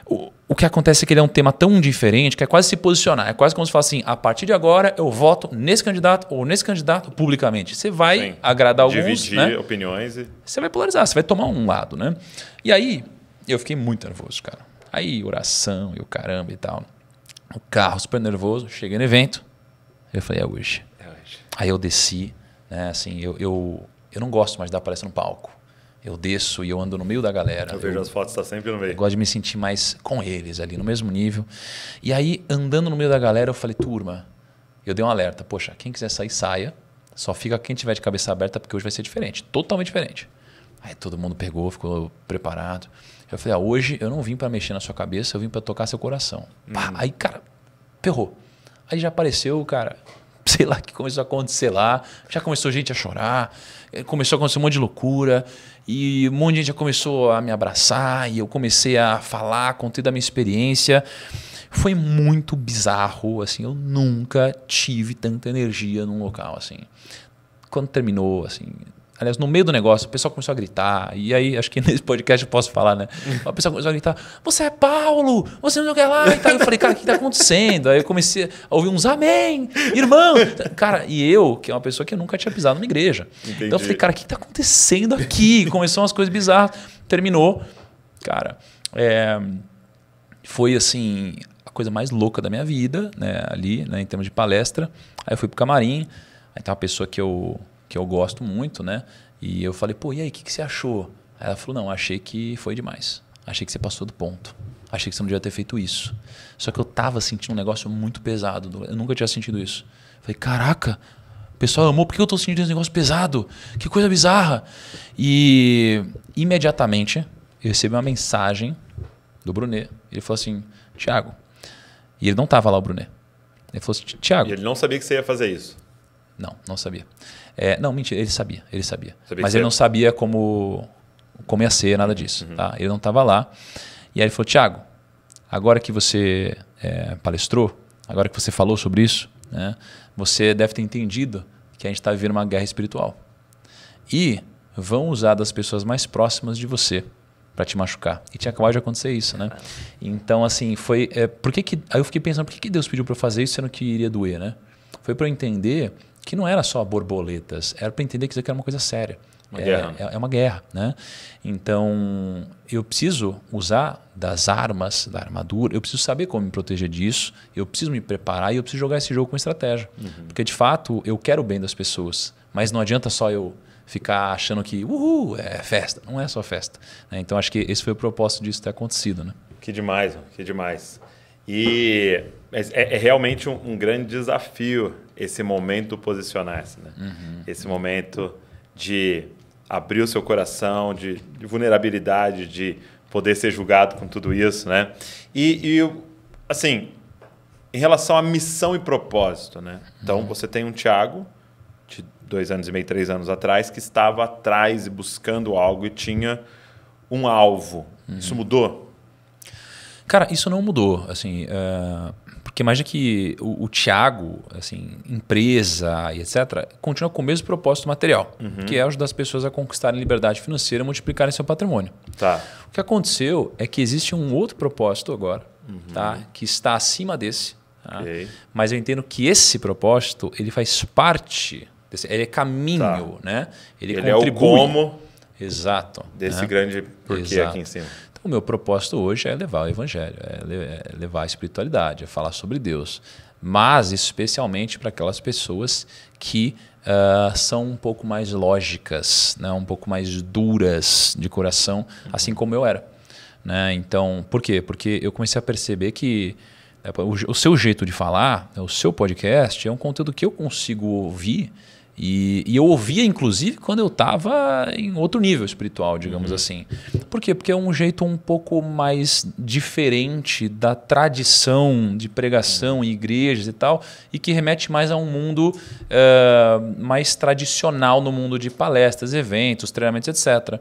o, o que acontece é que ele é um tema tão diferente que é quase se posicionar. É quase como se fosse assim: a partir de agora eu voto nesse candidato ou nesse candidato publicamente. Você vai Sim. agradar alguns. Dividir né? opiniões. E... Você vai polarizar, você vai tomar um lado, né? E aí, eu fiquei muito nervoso, cara. Aí, oração e o caramba e tal. O carro super nervoso, cheguei no evento. Eu falei: é hoje. É hoje. Aí eu desci, né? Assim, eu, eu, eu não gosto mais dar palestra no palco. Eu desço e eu ando no meio da galera. Eu vejo eu, as fotos, está sempre no meio. Eu gosto de me sentir mais com eles ali, no mesmo nível. E aí, andando no meio da galera, eu falei, turma, eu dei um alerta. Poxa, quem quiser sair, saia. Só fica quem tiver de cabeça aberta, porque hoje vai ser diferente. Totalmente diferente. Aí todo mundo pegou, ficou preparado. Eu falei, ah, hoje eu não vim para mexer na sua cabeça, eu vim para tocar seu coração. Pá, hum. aí, cara, ferrou. Aí já apareceu, cara, *laughs* sei lá o que começou a acontecer lá. Já começou gente a chorar, eh, começou a acontecer um monte de loucura. E um monte de gente já começou a me abraçar e eu comecei a falar, contei da minha experiência. Foi muito bizarro, assim, eu nunca tive tanta energia num local, assim. Quando terminou, assim, aliás, no meio do negócio, o pessoal começou a gritar. E aí, acho que *laughs* nesse podcast eu posso falar, né? Hum. O pessoal começou a gritar: Você é Paulo! Você não quer lá! E tal. Eu falei: Cara, o que está acontecendo? Aí eu comecei a ouvir uns amém, irmão! Cara, e eu, que é uma pessoa que eu nunca tinha pisado numa igreja. Entendi. Então eu falei: Cara, o que está acontecendo aqui? Começou umas coisas bizarras. Terminou. Cara, é, foi assim a coisa mais louca da minha vida, né? Ali, né, em termos de palestra. Aí eu fui pro camarim. Aí tem tá uma pessoa que eu que eu gosto muito, né? E eu falei, pô, e aí, o que, que você achou? Aí ela falou, não, achei que foi demais. Achei que você passou do ponto. Achei que você não devia ter feito isso. Só que eu tava sentindo um negócio muito pesado. Eu nunca tinha sentido isso. Falei, caraca, o pessoal amou, por que eu tô sentindo esse negócio pesado? Que coisa bizarra. E imediatamente eu recebi uma mensagem do Brunet. Ele falou assim, Tiago. E ele não tava lá, o Brunet. Ele falou assim, Tiago. E ele não sabia que você ia fazer isso. Não, não sabia. É, não, mentira, ele sabia, ele sabia. sabia Mas ele era? não sabia como, como ia ser, nada disso. Uhum. Tá? Ele não estava lá. E aí ele falou, Tiago, agora que você é, palestrou, agora que você falou sobre isso, né, você deve ter entendido que a gente está vivendo uma guerra espiritual. E vão usar das pessoas mais próximas de você para te machucar. E tinha acabado de acontecer isso, né? Então, assim, foi. É, por que que, aí eu fiquei pensando, por que, que Deus pediu para eu fazer isso sendo que iria doer, né? Foi para eu entender que não era só borboletas, era para entender que isso aqui era uma coisa séria. Uma é, guerra. É, é, uma guerra, né? Então, eu preciso usar das armas, da armadura, eu preciso saber como me proteger disso, eu preciso me preparar e eu preciso jogar esse jogo com estratégia. Uhum. Porque, de fato, eu quero o bem das pessoas, mas não adianta só eu ficar achando que, uhul, é festa. Não é só festa. Né? Então, acho que esse foi o propósito disso ter acontecido, né? Que demais, que demais. E é, é, é realmente um, um grande desafio esse momento posicionar-se, né? Uhum. Esse momento de abrir o seu coração, de, de, vulnerabilidade, de poder ser julgado com tudo isso, né? E, e assim, em relação à missão e propósito, né? Então uhum. você tem um Tiago de dois anos e meio, três anos atrás, que estava atrás e buscando algo e tinha um alvo. Uhum. Isso mudou? Cara, isso não mudou. Assim, uh porque imagina que o, o Tiago, assim, empresa e etc., continua com o mesmo propósito material, uhum. que é ajudar as pessoas a conquistarem liberdade financeira e multiplicarem seu patrimônio. Tá. O que aconteceu é que existe um outro propósito agora, uhum. tá? que está acima desse. Tá? Okay. Mas eu entendo que esse propósito ele faz parte, desse, ele é caminho, tá. né? Ele, ele contribui. É o como Exato. Desse né? grande porquê Exato. aqui em cima. O meu propósito hoje é levar o evangelho, é, é levar a espiritualidade, é falar sobre Deus. Mas especialmente para aquelas pessoas que uh, são um pouco mais lógicas, né? um pouco mais duras de coração, uhum. assim como eu era. Né? Então, por quê? Porque eu comecei a perceber que né, o, seu jeito de falar, né, o seu podcast, é um conteúdo que eu consigo ouvir e, e, eu ouvia, inclusive, quando eu estava em outro nível espiritual, digamos uhum. assim. Por quê? Porque é um jeito um pouco mais diferente da tradição de pregação uhum. em igrejas e tal, e que remete mais a um mundo uh, mais tradicional no mundo de palestras, eventos, treinamentos, etc.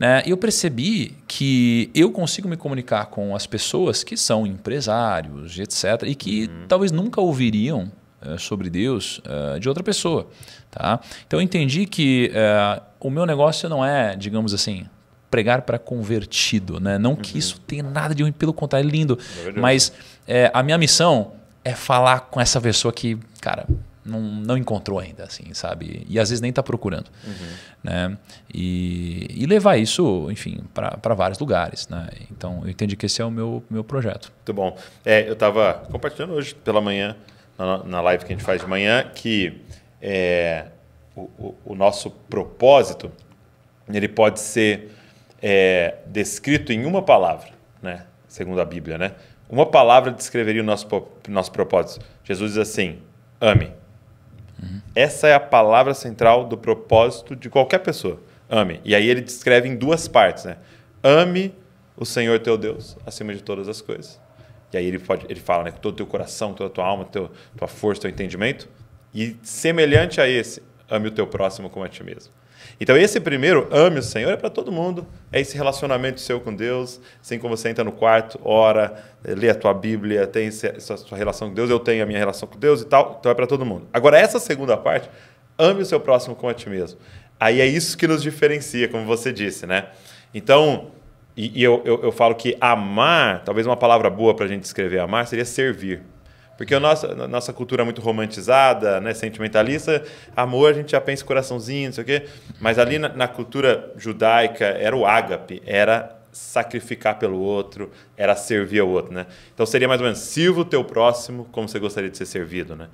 Né? Eu percebi que eu consigo me comunicar com as pessoas que são empresários, etc., e que uhum. talvez nunca ouviriam eh, sobre Deus eh, de outra pessoa. Tá? Então eu entendi que eh, o meu negócio não é, digamos assim, pregar para convertido. Né? Não que uhum. isso tenha nada de ruim, pelo contrário, é lindo. É mas é, a minha missão é falar com essa pessoa que, cara, não, não encontrou ainda, assim, sabe? E às vezes nem está procurando. Uhum. Né? E, e, levar isso, enfim, para vários lugares. Né? Então, eu entendi que esse é o meu, meu projeto. Muito bom. É, eu estava compartilhando hoje pela manhã na, live que a gente faz de manhã, que é, o, o, nosso propósito ele pode ser é, descrito em uma palavra, né? segundo a Bíblia. Né? Uma palavra descreveria o nosso, nosso propósito. Jesus diz assim: ame. Uhum. Essa é a palavra central do propósito de qualquer pessoa. Ame. E aí ele descreve em duas partes. Né? Ame o Senhor teu Deus acima de todas as coisas e aí ele, pode, ele fala, né? Com todo o teu coração, toda a tua alma, teu, tua força, teu entendimento. E semelhante a esse, ame o teu próximo como a ti mesmo. Então, esse primeiro, ame o Senhor, é para todo mundo. É esse relacionamento seu com Deus, assim como você entra no quarto, ora, lê a tua Bíblia, tem essa sua relação com Deus, eu tenho a minha relação com Deus e tal. Então, é para todo mundo. Agora, essa segunda parte, ame o seu próximo como a ti mesmo. Aí é isso que nos diferencia, como você disse, né? Então, e, e eu, eu, eu, falo que amar, talvez uma palavra boa para a gente descrever amar seria servir. Porque a nossa, a nossa cultura é muito romantizada, né, sentimentalista. Amor, a gente já pensa coraçãozinho, não sei o quê. Mas ali na, na cultura judaica era o ágape, era sacrificar pelo outro, era servir ao outro, né? Então seria mais ou menos, sirva o teu próximo como você gostaria de ser servido, né?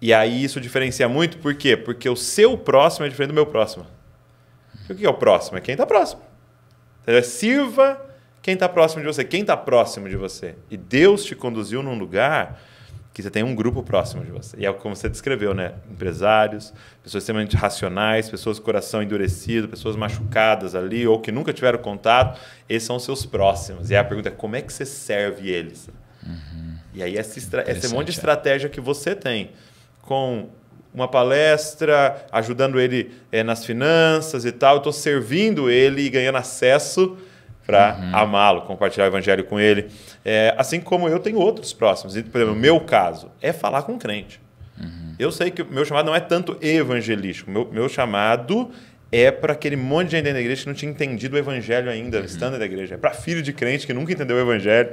E aí isso diferencia muito, por quê? Porque o seu próximo é diferente do meu próximo. E o que é o próximo? É quem está próximo. Entendeu? É sirva quem está próximo de você. Quem está próximo de você? E Deus te conduziu num lugar que você tem um grupo próximo de você. E é como você descreveu, né? Empresários, pessoas extremamente racionais, pessoas com coração endurecido, pessoas machucadas ali ou que nunca tiveram contato. Esses são os seus próximos. E a pergunta é como é que você serve eles? Uhum. E aí essa, essa monte de é. estratégia que você tem com uma palestra, ajudando ele é, nas finanças e tal. Eu estou servindo ele e ganhando acesso para uhum. amá-lo, compartilhar o evangelho com ele. É, assim como eu tenho outros próximos. por exemplo, o meu caso é falar com um crente. Uhum. Eu sei que o meu chamado não é tanto evangelístico. Meu, meu chamado é para aquele monte de gente dentro da igreja que não tinha entendido o evangelho ainda, uhum. estando da igreja. É para filho de crente que nunca entendeu o evangelho.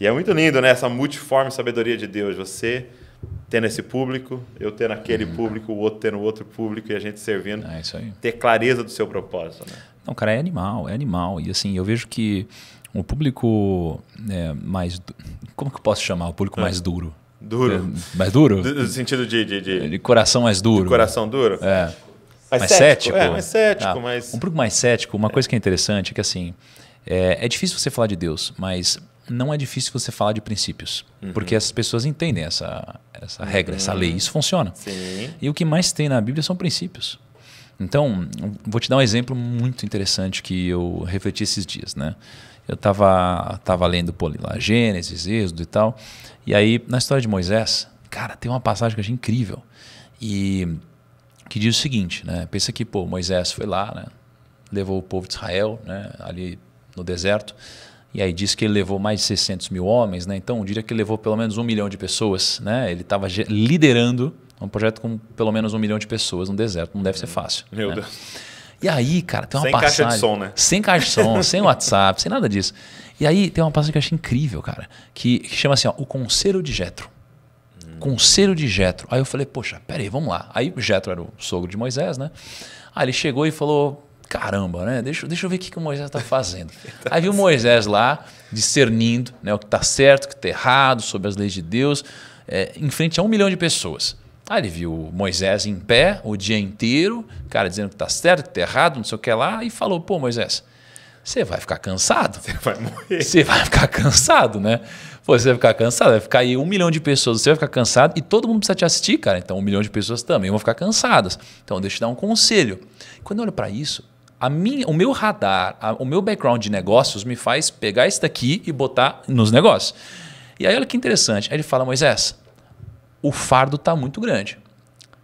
E é muito lindo, né? Essa multiforme sabedoria de Deus. Você tendo esse público, eu tendo aquele hum. público, o outro tendo outro público e a gente servindo. É isso aí. Ter clareza do seu propósito. Né? Não, cara, é animal, é animal. E assim, eu vejo que o público é, mais. Como que eu posso chamar? O público é. mais duro. Duro. É, mais duro? no sentido de de, de. de coração mais duro. De coração duro? É. Mais, mais cético? cético? É, mais cético, ah, mas... Um público mais cético, uma é. coisa que é interessante é que assim. É, é difícil você falar de Deus, mas não é difícil você falar de princípios, uhum. porque as pessoas entendem essa, essa regra, uhum. essa lei, uhum. isso funciona. Sim. E o que mais tem na Bíblia são princípios. Então, vou te dar um exemplo muito interessante que eu refleti esses dias, né? Eu estava tava lendo lá, Gênesis, Êxodo e tal, e aí na história de Moisés, cara, tem uma passagem que eu achei incrível e que diz o seguinte, né? Pensa que pô, Moisés foi lá, né? Levou o povo de Israel, né? Ali no deserto, e aí diz que ele levou mais de 600 mil homens, né? então diria que ele levou pelo menos um milhão de pessoas. Né? Ele estava liderando um projeto com pelo menos um milhão de pessoas no deserto, não deve ser fácil. Meu né? Deus. E aí, cara, tem uma sem passagem... Sem caixa de som, né? Sem caixa de som, sem WhatsApp, sem nada disso. E aí tem uma passagem que eu achei incrível, cara, que, que chama assim, ó, o Conselho de Jetro. Hum. Conselho de Jetro. Aí eu falei, poxa, peraí, vamos lá. Aí Jetro era o sogro de Moisés, né? Aí ele chegou e falou, caramba, né? Deixa, deixa eu ver o que, que o Moisés está fazendo. Aí viu Moisés lá, discernindo né, o que está certo, o que está errado, sobre as leis de Deus, é, em frente a um milhão de pessoas. Aí ele viu Moisés em pé o dia inteiro, cara dizendo que está certo, que está errado, não sei o que lá, e falou: pô, Moisés, você vai ficar cansado. Você vai morrer. Você vai ficar cansado, né? Pô, você vai ficar cansado, vai ficar aí um milhão de pessoas, você vai ficar cansado e todo mundo precisa te assistir, cara. Então um milhão de pessoas também vão ficar cansadas. Então deixa eu te dar um conselho. Quando eu olho para isso, a minha, o meu radar, a, o meu background de negócios me faz pegar isso daqui e botar nos negócios. E aí olha que interessante. Aí ele fala, Moisés, o fardo está muito grande.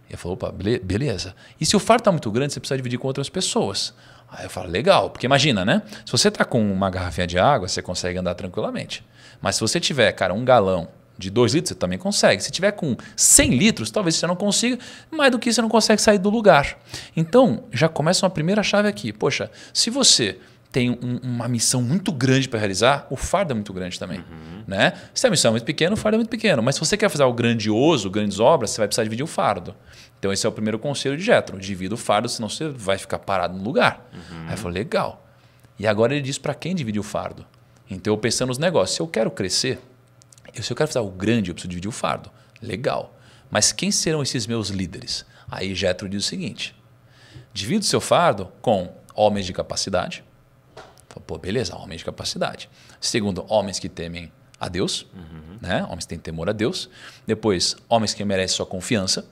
E eu falo, opa, beleza. E se o fardo está muito grande, você precisa dividir com outras pessoas. Aí eu falo, legal, porque imagina, né? Se você está com uma garrafinha de água, você consegue andar tranquilamente. Mas se você tiver, cara, um galão de 2 litros, você também consegue. Se tiver com 100 litros, talvez você não consiga, mais do que isso, você não consegue sair do lugar. Então, já começa uma primeira chave aqui. Poxa, se você tem um, uma missão muito grande para realizar, o fardo é muito grande também. Uhum. Né? Se a missão é muito pequena, o fardo é muito pequeno. Mas se você quer fazer algo grandioso, grandes obras, você vai precisar dividir o fardo. Então, esse é o primeiro conselho de Jetro. Divida o fardo, senão você vai ficar parado no lugar. Uhum. Aí eu falo legal. E agora ele diz para quem dividir o fardo. Então, eu pensando nos negócios. Se eu quero crescer, se eu quero fazer algo grande, eu preciso dividir o fardo. Legal. Mas quem serão esses meus líderes? Aí Getro diz o seguinte: divido o seu fardo com homens de capacidade. Pô, beleza, homens de capacidade. Segundo, homens que temem a Deus, uhum. né? homens que têm temor a Deus. Depois, homens que merecem sua confiança.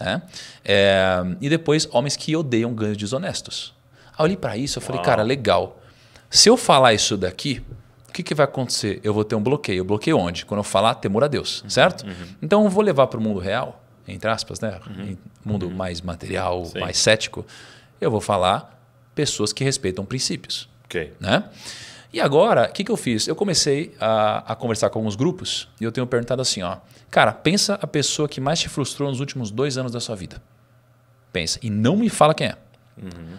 Né? É, e depois, homens que odeiam ganhos desonestos. Aí eu olhei para isso e falei, Uau. cara, legal. Se eu falar isso daqui, o que, que vai acontecer? Eu vou ter um bloqueio. Eu bloqueio onde? Quando eu falar temor a Deus, uhum, certo? Uhum. Então eu vou levar para o mundo real, entre aspas, né? Uhum. Mundo uhum. mais material, Sim. mais cético. Eu vou falar pessoas que respeitam princípios. Ok. Né? E agora, o que, que eu fiz? Eu comecei a, a conversar com alguns grupos e eu tenho perguntado assim: ó, cara, pensa a pessoa que mais te frustrou nos últimos dois anos da sua vida. Pensa. E não me fala quem é. Uhum.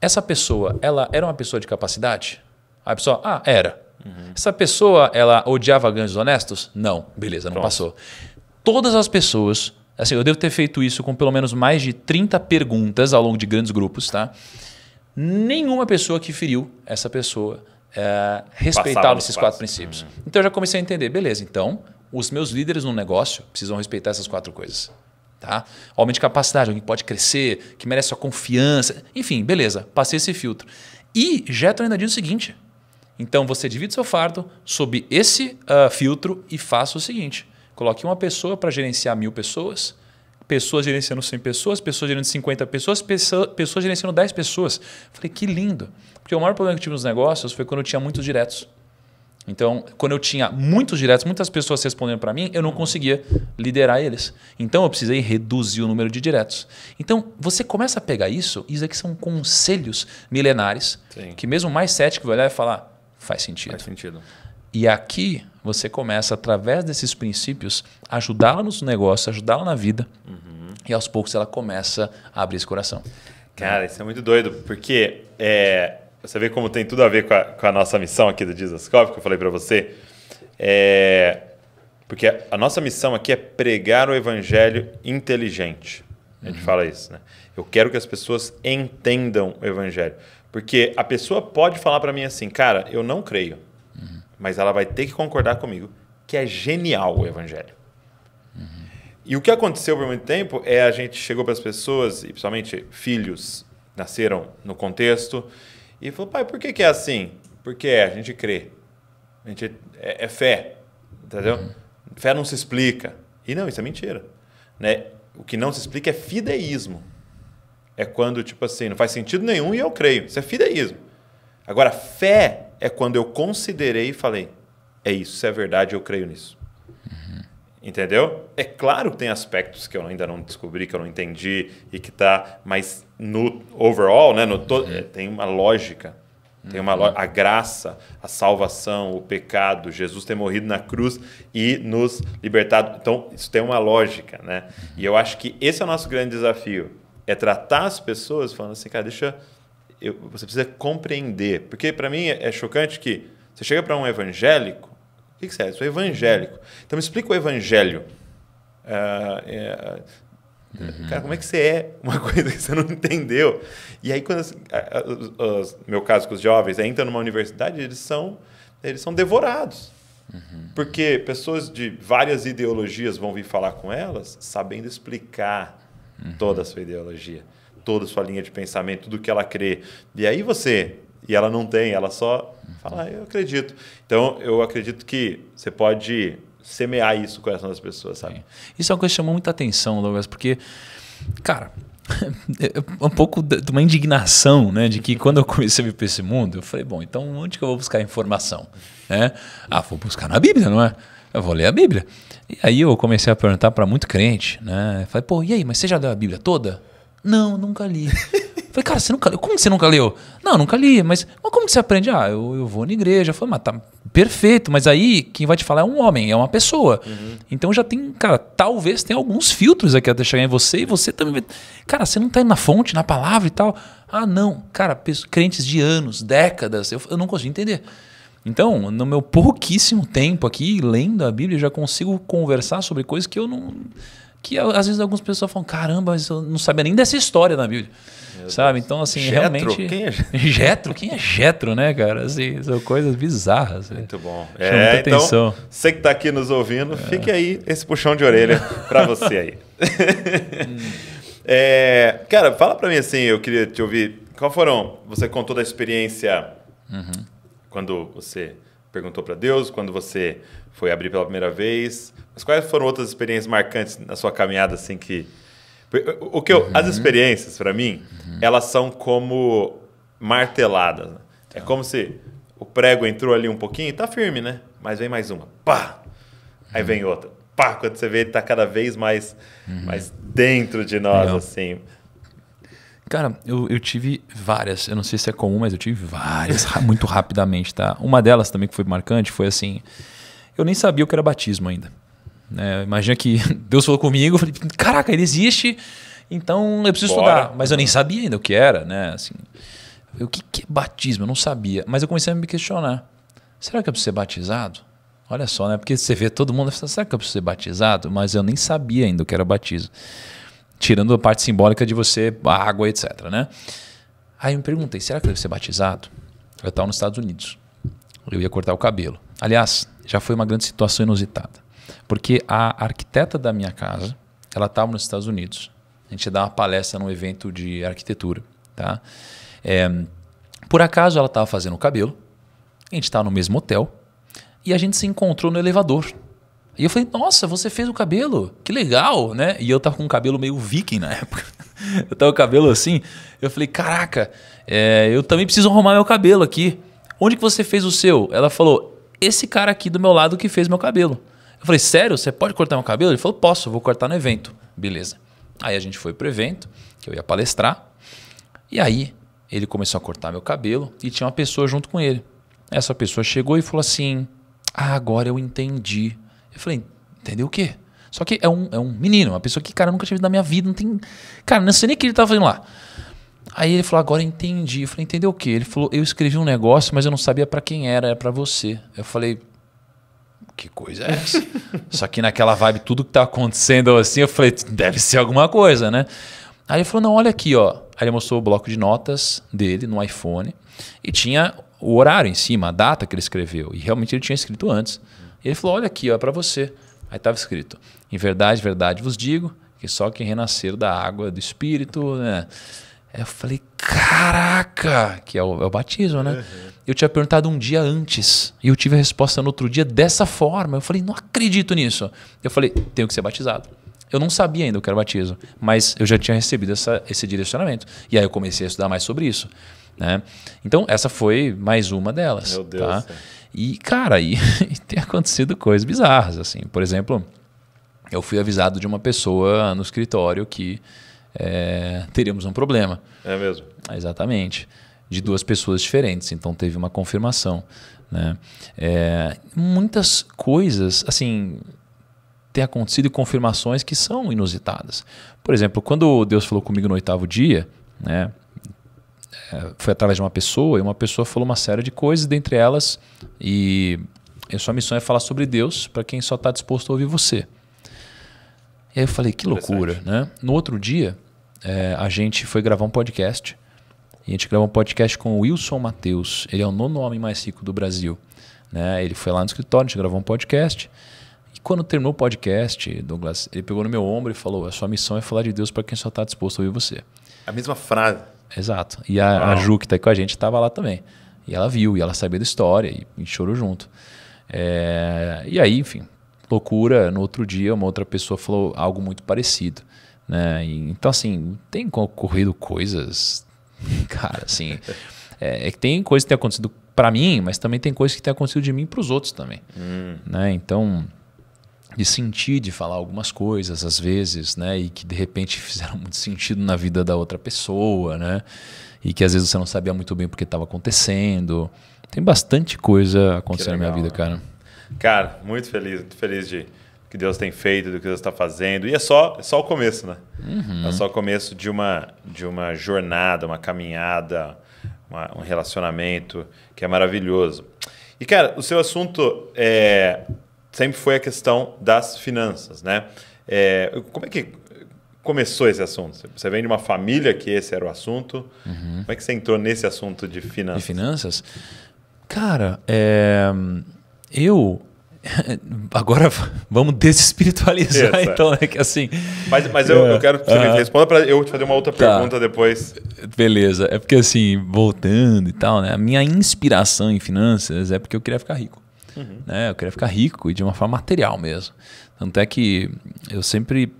Essa pessoa, ela era uma pessoa de capacidade? A pessoa, ah, era. Uhum. Essa pessoa, ela odiava ganhos honestos? Não. Beleza, não Pronto. passou. Todas as pessoas, assim, eu devo ter feito isso com pelo menos mais de 30 perguntas ao longo de grandes grupos, tá? Nenhuma pessoa que feriu essa pessoa é, respeitava esses quatro princípios. Uhum. Então eu já comecei a entender, beleza, então os meus líderes no negócio precisam respeitar essas quatro coisas. Tá? Homem de capacidade, alguém que pode crescer, que merece sua confiança. Enfim, beleza, passei esse filtro. E Jetro ainda diz o seguinte: então você divide seu fardo sob esse uh, filtro e faça o seguinte: coloque uma pessoa para gerenciar mil pessoas, pessoas gerenciando 100 pessoas, pessoas gerenciando 50 pessoas, pessoa, pessoas gerenciando 10 pessoas. Falei, que lindo. Porque o maior problema que eu tive nos negócios foi quando eu tinha muitos diretos. Então, quando eu tinha muitos diretos, muitas pessoas respondendo para mim, eu não conseguia liderar eles. Então, eu precisei reduzir o número de diretos. Então, você começa a pegar isso, isso aqui são conselhos milenares, Sim. que mesmo mais cético vai olhar e falar, Faz sentido. Faz sentido. E aqui você começa, através desses princípios, ajudá-la nos negócios, ajudá-la na vida. Uhum. E aos poucos ela começa a abrir esse coração. Cara, isso é muito doido, porque é, você vê como tem tudo a ver com a, com a nossa missão aqui do Disascope, que eu falei para você. É, porque a nossa missão aqui é pregar o evangelho inteligente. A gente uhum. fala isso, né? Eu quero que as pessoas entendam o evangelho. Porque a pessoa pode falar para mim assim, cara, eu não creio, uhum. mas ela vai ter que concordar comigo que é genial o evangelho. Uhum. E o que aconteceu por muito tempo é a gente chegou para as pessoas, e principalmente filhos nasceram no contexto, e falou, pai, por que, que é assim? Porque é, a gente crê. A gente é, é fé, entendeu? Uhum. Fé não se explica. E não, isso é mentira. Né? O que não se explica é fideísmo é quando, tipo assim, não faz sentido nenhum e eu creio. Isso é fideísmo. Agora, fé é quando eu considerei e falei, é isso, se é verdade, eu creio nisso. Uhum. Entendeu? É claro que tem aspectos que eu ainda não descobri, que eu não entendi e que tá, mas no overall, né, no todo, uhum. tem uma lógica. Tem uma uhum. a graça, a salvação, o pecado, Jesus ter morrido na cruz e nos libertado. Então, isso tem uma lógica, né? Uhum. E eu acho que esse é o nosso grande desafio é tratar as pessoas falando assim, cara, deixa. Eu, você precisa compreender. Porque para mim é chocante que você chega para um evangélico. O que, que você é? Eu sou evangélico. Então me explica o evangelho. Ah, é, uhum. Cara, como é que você é uma *laughs* coisa que você não entendeu? E aí, quando. As, meu caso com os jovens, entram numa universidade, eles são, eles são devorados. Uhum. Porque pessoas de várias ideologias vão vir falar com elas, sabendo explicar uhum. toda a sua ideologia, toda a sua linha de pensamento, tudo que ela crê. E aí você, e ela não tem, ela só uhum. fala, ah, eu acredito. Então, eu acredito que você pode semear isso com essas pessoas, sabe? Sim. É. Isso é uma coisa que chamou muita atenção, Douglas, porque, cara, *laughs* é, é um pouco de uma indignação, né? De que quando eu comecei a vir para esse mundo, eu falei, bom, então onde que eu vou buscar informação? É? Ah, vou buscar na Bíblia, não é? Eu vou ler a Bíblia. E aí eu comecei a perguntar para muito crente, né? Falei, pô, e aí, mas você já leu a Bíblia toda? Não, nunca li. Falei, cara, você nunca leu? Como você nunca leu? Não, nunca li, mas, mas como que você aprende? Ah, eu, eu vou na igreja. Eu falei, mas tá perfeito, mas aí quem vai te falar é um homem, é uma pessoa. Uhum. Então já tem, cara, talvez tenha alguns filtros aqui até chegar em você e você também. Cara, você não tá indo na fonte, na palavra e tal. Ah, não. Cara, crentes de anos, décadas, eu, eu não consigo entender. Então, no meu pouquíssimo tempo aqui, lendo a Bíblia, eu já consigo conversar sobre coisas que eu não. Que às vezes algumas pessoas falam, caramba, mas eu não sabia nem dessa história da Bíblia. Meu sabe? Deus. Então, assim, Getro. realmente. Quem é *laughs* Getro? Quem é Getro, né, cara? Assim, são coisas bizarras. Muito bom. Chama é, então, atenção. Você que está aqui nos ouvindo, é. fique aí esse puxão de orelha para você aí. *laughs* é, cara, fala para mim assim, eu queria te ouvir. Qual foram? Você contou da experiência. Uhum quando você perguntou para Deus, quando você foi abrir pela primeira vez. Mas quais foram outras experiências marcantes na sua caminhada assim que o que eu, uhum. as experiências para mim, uhum. elas são como marteladas. Né? É tá. como se o prego entrou ali um pouquinho, tá firme, né? Mas vem mais uma, pá. Aí vem uhum. outra. Pá, quando você vê ele tá cada vez mais uhum. mais dentro de nós Legal. assim. Cara, eu, eu tive várias. Eu não sei se é comum, mas eu tive várias *laughs* muito rapidamente, tá? Uma delas também que foi marcante foi assim: eu nem sabia o que era batismo ainda. né imagina que *laughs* Deus falou comigo, eu falei, caraca, ele existe, então eu preciso Bora. estudar. Mas eu nem sabia ainda o que era, né? Assim, o que, que é batismo? Eu não sabia. Mas eu comecei a me questionar: será que eu preciso ser batizado? Olha só, né? Porque você vê todo mundo, será que eu preciso ser batizado? Mas eu nem sabia ainda o que era batismo. Tirando a parte simbólica de você, água, etc. Né? Aí eu me perguntei, será que eu devo ser batizado? Eu estava nos Estados Unidos. Eu ia cortar o cabelo. Aliás, já foi uma grande situação inusitada. Porque a arquiteta da minha casa, ela estava nos Estados Unidos. A gente ia dar uma palestra num evento de arquitetura. Tá? É, por acaso ela estava fazendo o cabelo, a gente estava no mesmo hotel e a gente se encontrou no elevador. E eu falei, nossa, você fez o cabelo, que legal, né? E eu tava com o cabelo meio viking na *laughs* época. eu tava com o cabelo assim. Eu falei, caraca, é, eu também preciso arrumar meu cabelo aqui. Onde que você fez o seu? Ela falou, esse cara aqui do meu lado que fez meu cabelo. Eu falei, sério, você pode cortar meu cabelo? Ele falou, posso, vou cortar no evento. Beleza. Aí a gente foi pro evento, que eu ia palestrar. E aí ele começou a cortar meu cabelo e tinha uma pessoa junto com ele. Essa pessoa chegou e falou assim: ah, agora eu entendi eu falei, entendeu o quê? Só que é um, é um menino, uma pessoa que, cara, nunca tinha visto na minha vida, não tem. Cara, não sei nem o que ele tava fazendo lá. Aí ele falou, agora entendi. Eu falei, entendeu o quê? Ele falou, eu escrevi um negócio, mas eu não sabia para quem era, é para você. Eu falei, que coisa é essa? *laughs* Só que naquela vibe, tudo que tá acontecendo assim, eu falei, deve ser alguma coisa, né? Aí ele falou, não, olha aqui, ó. Aí ele mostrou o bloco de notas dele no iPhone e tinha o horário em cima, a data que ele escreveu. E realmente ele tinha escrito antes. Ele falou: Olha aqui, ó, é para você. Aí estava escrito: Em verdade, verdade vos digo, que só quem renascer da água do Espírito, né? Aí eu falei: Caraca! Que é o, é o batismo, né? Uhum. Eu tinha perguntado um dia antes e eu tive a resposta no outro dia dessa forma. Eu falei: Não acredito nisso. Eu falei: Tenho que ser batizado. Eu não sabia ainda o que era batismo, mas eu já tinha recebido essa, esse direcionamento. E aí eu comecei a estudar mais sobre isso. Né? Então, essa foi mais uma delas. Meu Deus. Tá? Deus. E, cara, e, e *laughs* tem acontecido coisas bizarras, assim. Por exemplo, eu fui avisado de uma pessoa no escritório que é, teríamos um problema. É mesmo? Exatamente. De duas pessoas diferentes, então teve uma confirmação. Né? É, muitas coisas, assim, ter acontecido confirmações que são inusitadas. Por exemplo, quando Deus falou comigo no oitavo dia, né? É, foi através de uma pessoa e uma pessoa falou uma série de coisas, dentre elas, e a sua missão é falar sobre Deus para quem só está disposto a ouvir você. E aí eu falei, que loucura, né? No outro dia, é, a gente foi gravar um podcast. E a gente gravou um podcast com o Wilson Matheus. Ele é o nono homem mais rico do Brasil. Né? Ele foi lá no escritório, a gente gravou um podcast. E quando terminou o podcast, Douglas, ele pegou no meu ombro e falou: A sua missão é falar de Deus para quem só está disposto a ouvir você. A mesma frase. Exato. E a, a Ju, que está aí com a gente, estava lá também. E ela viu, e ela sabia da história, e, e chorou junto. É, e aí, enfim, loucura. No outro dia, uma outra pessoa falou algo muito parecido. Né? E, então, assim, tem ocorrido coisas. *laughs* Cara, assim. é, é que tem coisas que tem acontecido para mim, mas também tem coisas que tem acontecido de mim para os outros também. Hum. Né? Então de sentir, de falar algumas coisas às vezes, né? E que de repente *laughs* fizeram muito sentido na vida da outra pessoa, né? E que às vezes você não sabia muito bem o que estava acontecendo. Tem bastante coisa acontecendo legal, na minha vida, né? cara. Cara, muito feliz, muito feliz de que Deus tem feito, do que Deus está fazendo. E é só, é só o começo, né? Uhum. É só o começo de uma, de uma jornada, uma caminhada, uma, um relacionamento que é maravilhoso. E, cara, o seu assunto é sempre foi a questão das finanças, né? É, como é que começou esse assunto? Você vem de uma família que esse era o assunto. Uhum. Como é que você entrou nesse assunto de finanças? De finanças? Cara, é... eu *laughs* Agora vamos desespiritualizar, Essa. É. então, é Que assim. Mas, mas eu, é, eu quero que você me responda para eu te fazer uma outra tá. pergunta depois. Beleza. É porque, assim, voltando e tal, né? A minha inspiração em finanças é porque eu queria ficar rico. Uhum. Né? Eu queria ficar rico e de uma forma material mesmo. Tanto é que eu sempre,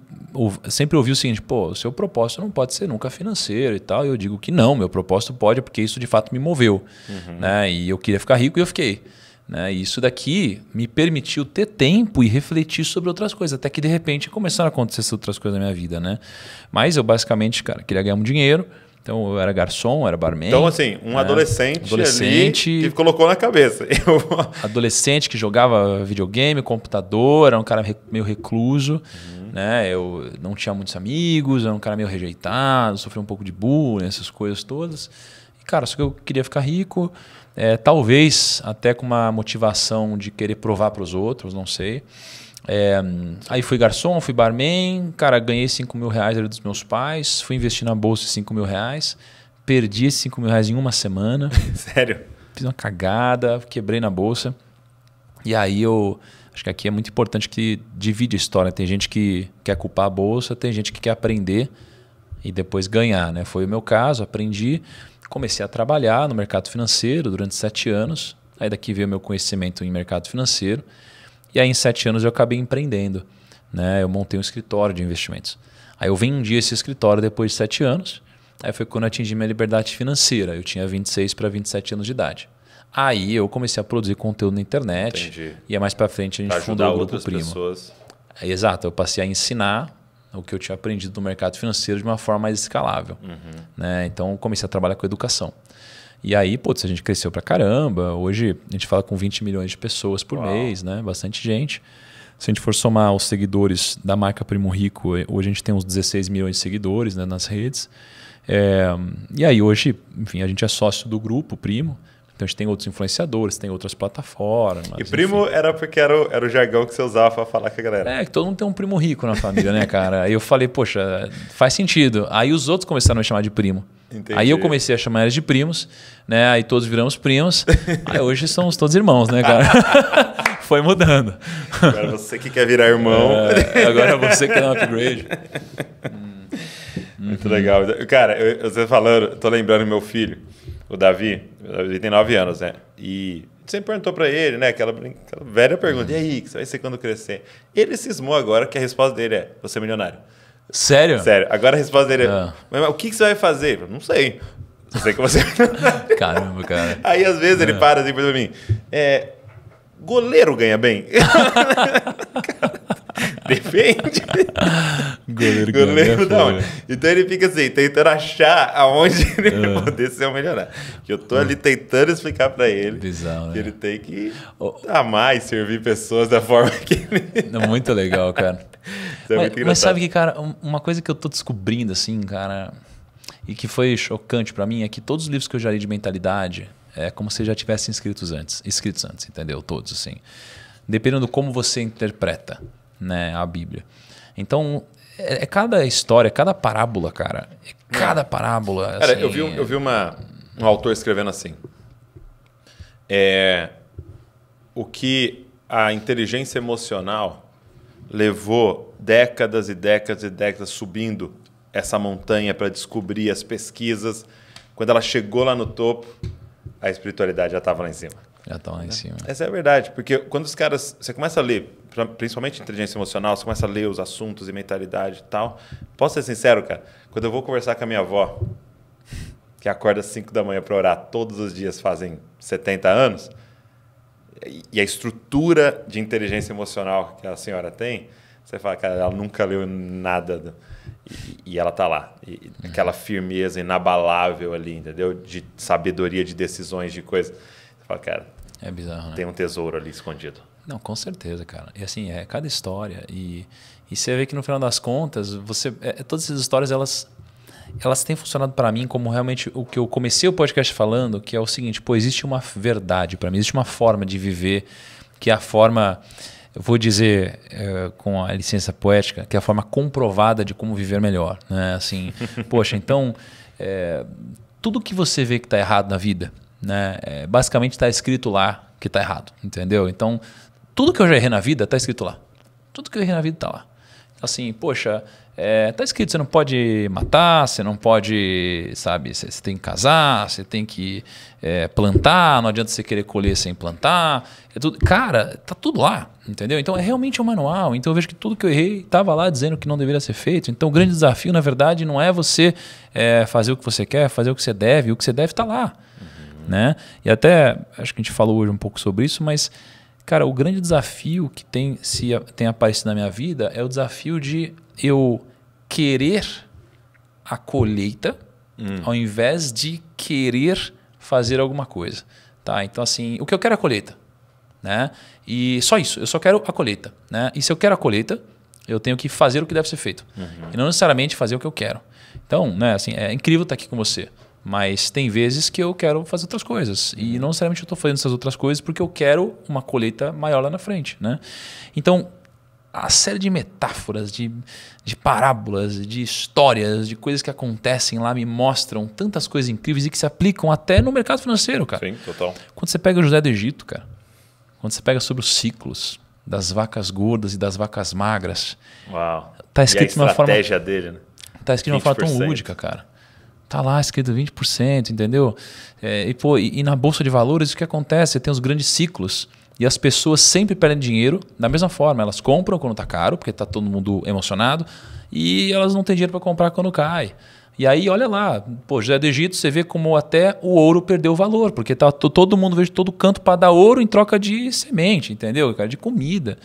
sempre ouvi o seguinte: pô, o seu propósito não pode ser nunca financeiro e tal. E eu digo que não, meu propósito pode, porque isso de fato me moveu. Uhum. Né? E eu queria ficar rico e eu fiquei. Né? E isso daqui me permitiu ter tempo e refletir sobre outras coisas, até que de repente começaram a acontecer outras coisas na minha vida. Né? Mas eu basicamente, cara, queria ganhar um dinheiro então eu era garçom, era barman. Então, assim, um adolescente, né? adolescente ali que colocou na cabeça. *laughs* Eu... Adolescente que jogava videogame, computador, era um cara meio recluso. Uhum. Né? Eu não tinha muitos amigos, era um cara meio rejeitado, sofria um pouco de bullying, essas coisas todas. E, cara, só que eu queria ficar rico, é, talvez até com uma motivação de querer provar para os outros, não sei. É, aí fui garçom, fui barman, cara, ganhei 5 mil reais dos meus pais, fui investir na bolsa 5 mil reais, perdi 5 mil reais em uma semana. *laughs* Sério? Fiz uma cagada, quebrei na bolsa. E aí eu. Acho que aqui é muito importante que divide a história. Tem gente que quer culpar a bolsa, tem gente que quer aprender e depois ganhar, né? Foi o meu caso, aprendi, comecei a trabalhar no mercado financeiro durante sete anos. Aí daqui veio meu conhecimento em mercado financeiro. E aí, em sete anos, eu acabei empreendendo. Né? Eu montei um escritório de investimentos. Aí eu vendi esse escritório depois de sete anos. Aí foi quando eu atingi minha liberdade financeira. Eu tinha 26 para 27 anos de idade. Aí eu comecei a produzir conteúdo na internet. Entendi. E mais para frente a gente fundou o Grupo Primo. Pessoas. É, exato, eu passei a ensinar o que eu tinha aprendido no mercado financeiro de uma forma mais escalável. Uhum. Né? Então comecei a trabalhar com educação. E aí, putz, a gente cresceu pra caramba. Hoje a gente fala com 20 milhões de pessoas por Uau. mês, né? Bastante gente. Se a gente for somar os seguidores da marca Primo Rico, eh, hoje a gente tem uns 16 milhões de seguidores né, nas redes. É, e aí hoje, enfim, a gente é sócio do grupo Primo. Então a gente tem outros influenciadores, tem outras plataformas. E primo enfim. era porque era o, era o jargão que você usava para falar com a galera. É, que todo mundo tem um primo rico na família, né, cara? Aí eu falei, poxa, faz sentido. Aí os outros começaram a me chamar de primo. Entendi. Aí eu comecei a chamar eles de primos, né? Aí todos viramos primos. *laughs* aí hoje somos todos irmãos, né, cara? *laughs* Foi mudando. Agora você que quer virar irmão. É, agora é você que quer um upgrade. Muito uhum. legal. Cara, eu, você falando, tô lembrando meu filho, o Davi. ele tem 9 anos, né? E você perguntou para ele, né? Aquela, aquela velha pergunta: uhum. e aí, que você vai ser quando crescer? Ele cismou agora que a resposta dele é: você é milionário. Sério? Sério. Agora a resposta dele é: ah. o que, que você vai fazer? não sei. Só sei que você. *laughs* Caramba, cara. Aí às vezes ele ah. para assim para mim: é, goleiro ganha bem? *laughs* depende. Goleiro, goleiro ganha é não. Então ele fica assim, tentando achar aonde *laughs* ele vai ah. se melhorar. Que eu tô ali tentando explicar para ele Bizarro, que né? ele tem que amar e servir pessoas da forma que ele. Muito legal, cara é mas, mas, sabe que, cara, uma coisa que eu tô descobrindo, assim, cara, e que foi chocante para mim, é que todos os livros que eu já li de mentalidade é como se já tivessem escritos antes, escritos antes, entendeu? Todos, assim. Dependendo como você interpreta né, a Bíblia. Então, é, é cada história, cada parábola, cara. É cada é. parábola. Cara, eu assim, vi, eu vi uma, é um autor escrevendo assim. É, o que a inteligência emocional levou décadas e décadas e décadas subindo essa montanha para descobrir as pesquisas. Quando ela chegou lá no topo, a espiritualidade já estava lá em cima. Já estava tá lá em é. cima. Essa é a verdade, porque quando os caras. Você começa a ler, principalmente inteligência emocional, você começa a ler os assuntos e mentalidade e tal. Posso ser sincero, cara? Quando eu vou conversar com a minha avó, que acorda às 5 da manhã para orar todos os dias, fazem 70 anos e a estrutura de inteligência emocional que a senhora tem, você fala, cara, ela nunca leu nada. Do... E, e, ela tá lá. E, é. aquela firmeza inabalável ali, entendeu? De sabedoria de decisões, de coisas. Você fala, cara. É bizarro, né? Tem um tesouro ali escondido. Não, com certeza, cara. E assim, é cada história. E, e você vê que no final das contas, você é, todas essas histórias, elas elas têm funcionado para mim como realmente o que eu comecei o podcast falando, que é o seguinte: pô, existe uma verdade para mim, existe uma forma de viver que é a forma, eu vou dizer é, com a licença poética, que é a forma comprovada de como viver melhor. Né? Assim, *laughs* poxa, então é, tudo que você vê que está errado na vida, né, é, basicamente está escrito lá que está errado, entendeu? Então tudo que eu já errei na vida está escrito lá, tudo que eu errei na vida está lá. Assim, poxa, é, tá escrito, você não pode matar, você não pode, sabe, você, você tem que casar, você tem que é, plantar, não adianta você querer colher sem plantar. É tudo, cara, tá tudo lá, entendeu? Então é realmente um manual. Então eu vejo que tudo que eu errei estava lá dizendo que não deveria ser feito. Então o grande desafio, na verdade, não é você é, fazer o que você quer, fazer o que você deve, o que você deve está lá. Uhum. Né? E até acho que a gente falou hoje um pouco sobre isso, mas Cara, o grande desafio que tem, se tem aparecido na minha vida é o desafio de eu querer a colheita hum. ao invés de querer fazer alguma coisa. Tá? Então, assim, o que eu quero é a colheita. Né? E só isso, eu só quero a colheita. Né? E se eu quero a colheita, eu tenho que fazer o que deve ser feito. Uhum. E não necessariamente fazer o que eu quero. Então, né, assim, é incrível estar aqui com você. Mas tem vezes que eu quero fazer outras coisas. E uhum. não necessariamente eu estou fazendo essas outras coisas porque eu quero uma colheita maior lá na frente. Né? Então, a série de metáforas, de, de parábolas, de histórias, de coisas que acontecem lá me mostram tantas coisas incríveis e que se aplicam até no mercado financeiro, cara. Sim, total. Quando você pega o José do Egito, cara, quando você pega sobre os ciclos das vacas gordas e das vacas magras. Uau. Tá escrito e a de uma forma. estratégia dele, né? Tá escrito de uma forma tão lúdica, cara. Tá lá escrito 20%, entendeu? É, e, pô, e, e, na Bolsa de Valores, o que acontece? Você tem os grandes ciclos. E as pessoas sempre perdem dinheiro da mesma forma. Elas compram quando está caro, porque está todo mundo emocionado, e elas não têm dinheiro para comprar quando cai. E aí, olha lá, pô, José do Egito, você vê como até o ouro perdeu valor, porque tá todo mundo vejo todo canto para dar ouro em troca de semente, entendeu? de comida.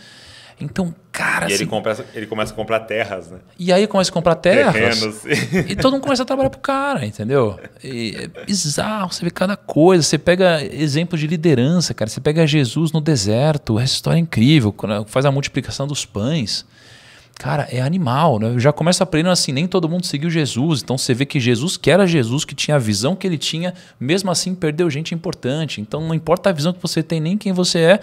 Então, cara. E assim, ele, compra, ele começa a comprar terras, né? E aí começa a comprar terras. Terrenos. E todo mundo começa a trabalhar pro cara, entendeu? E é bizarro, você vê cada coisa. Você pega exemplo de liderança, cara. Você pega Jesus no deserto, essa história é incrível. Faz a multiplicação dos pães. Cara, é animal, né? Eu já começa aprendendo assim, nem todo mundo seguiu Jesus. Então você vê que Jesus, que era Jesus, que tinha a visão que ele tinha, mesmo assim perdeu gente importante. Então não importa a visão que você tem, nem quem você é,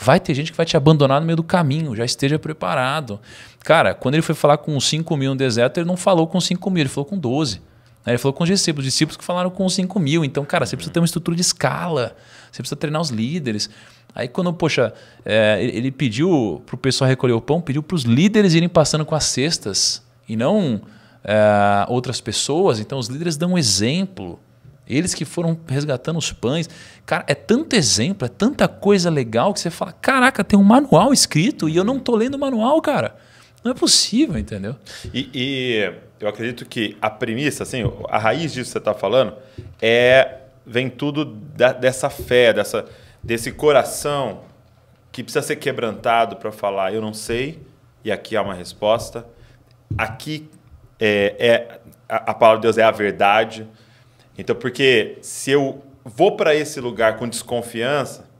Vai ter gente que vai te abandonar no meio do caminho, já esteja preparado. Cara, quando ele foi falar com 5 mil no deserto, ele não falou com 5 mil, ele falou com 12. Ele falou com os discípulos, os discípulos que falaram com 5 mil. Então, cara, você precisa ter uma estrutura de escala, você precisa treinar os líderes. Aí quando, poxa, é, ele pediu para o pessoal recolher o pão, pediu para os líderes irem passando com as cestas e não é, outras pessoas. Então os líderes dão um exemplo. Eles que foram resgatando os pães. Cara, é tanto exemplo, é tanta coisa legal que você fala: caraca, tem um manual escrito e eu não tô lendo o manual, cara. Não é possível, entendeu? E, e eu acredito que a premissa, assim, a raiz disso que você está falando é vem tudo da, dessa fé, dessa, desse coração que precisa ser quebrantado para falar: eu não sei, e aqui há uma resposta. Aqui é, é a, a palavra de Deus é a verdade então, porque se eu vou para esse lugar com desconfiança,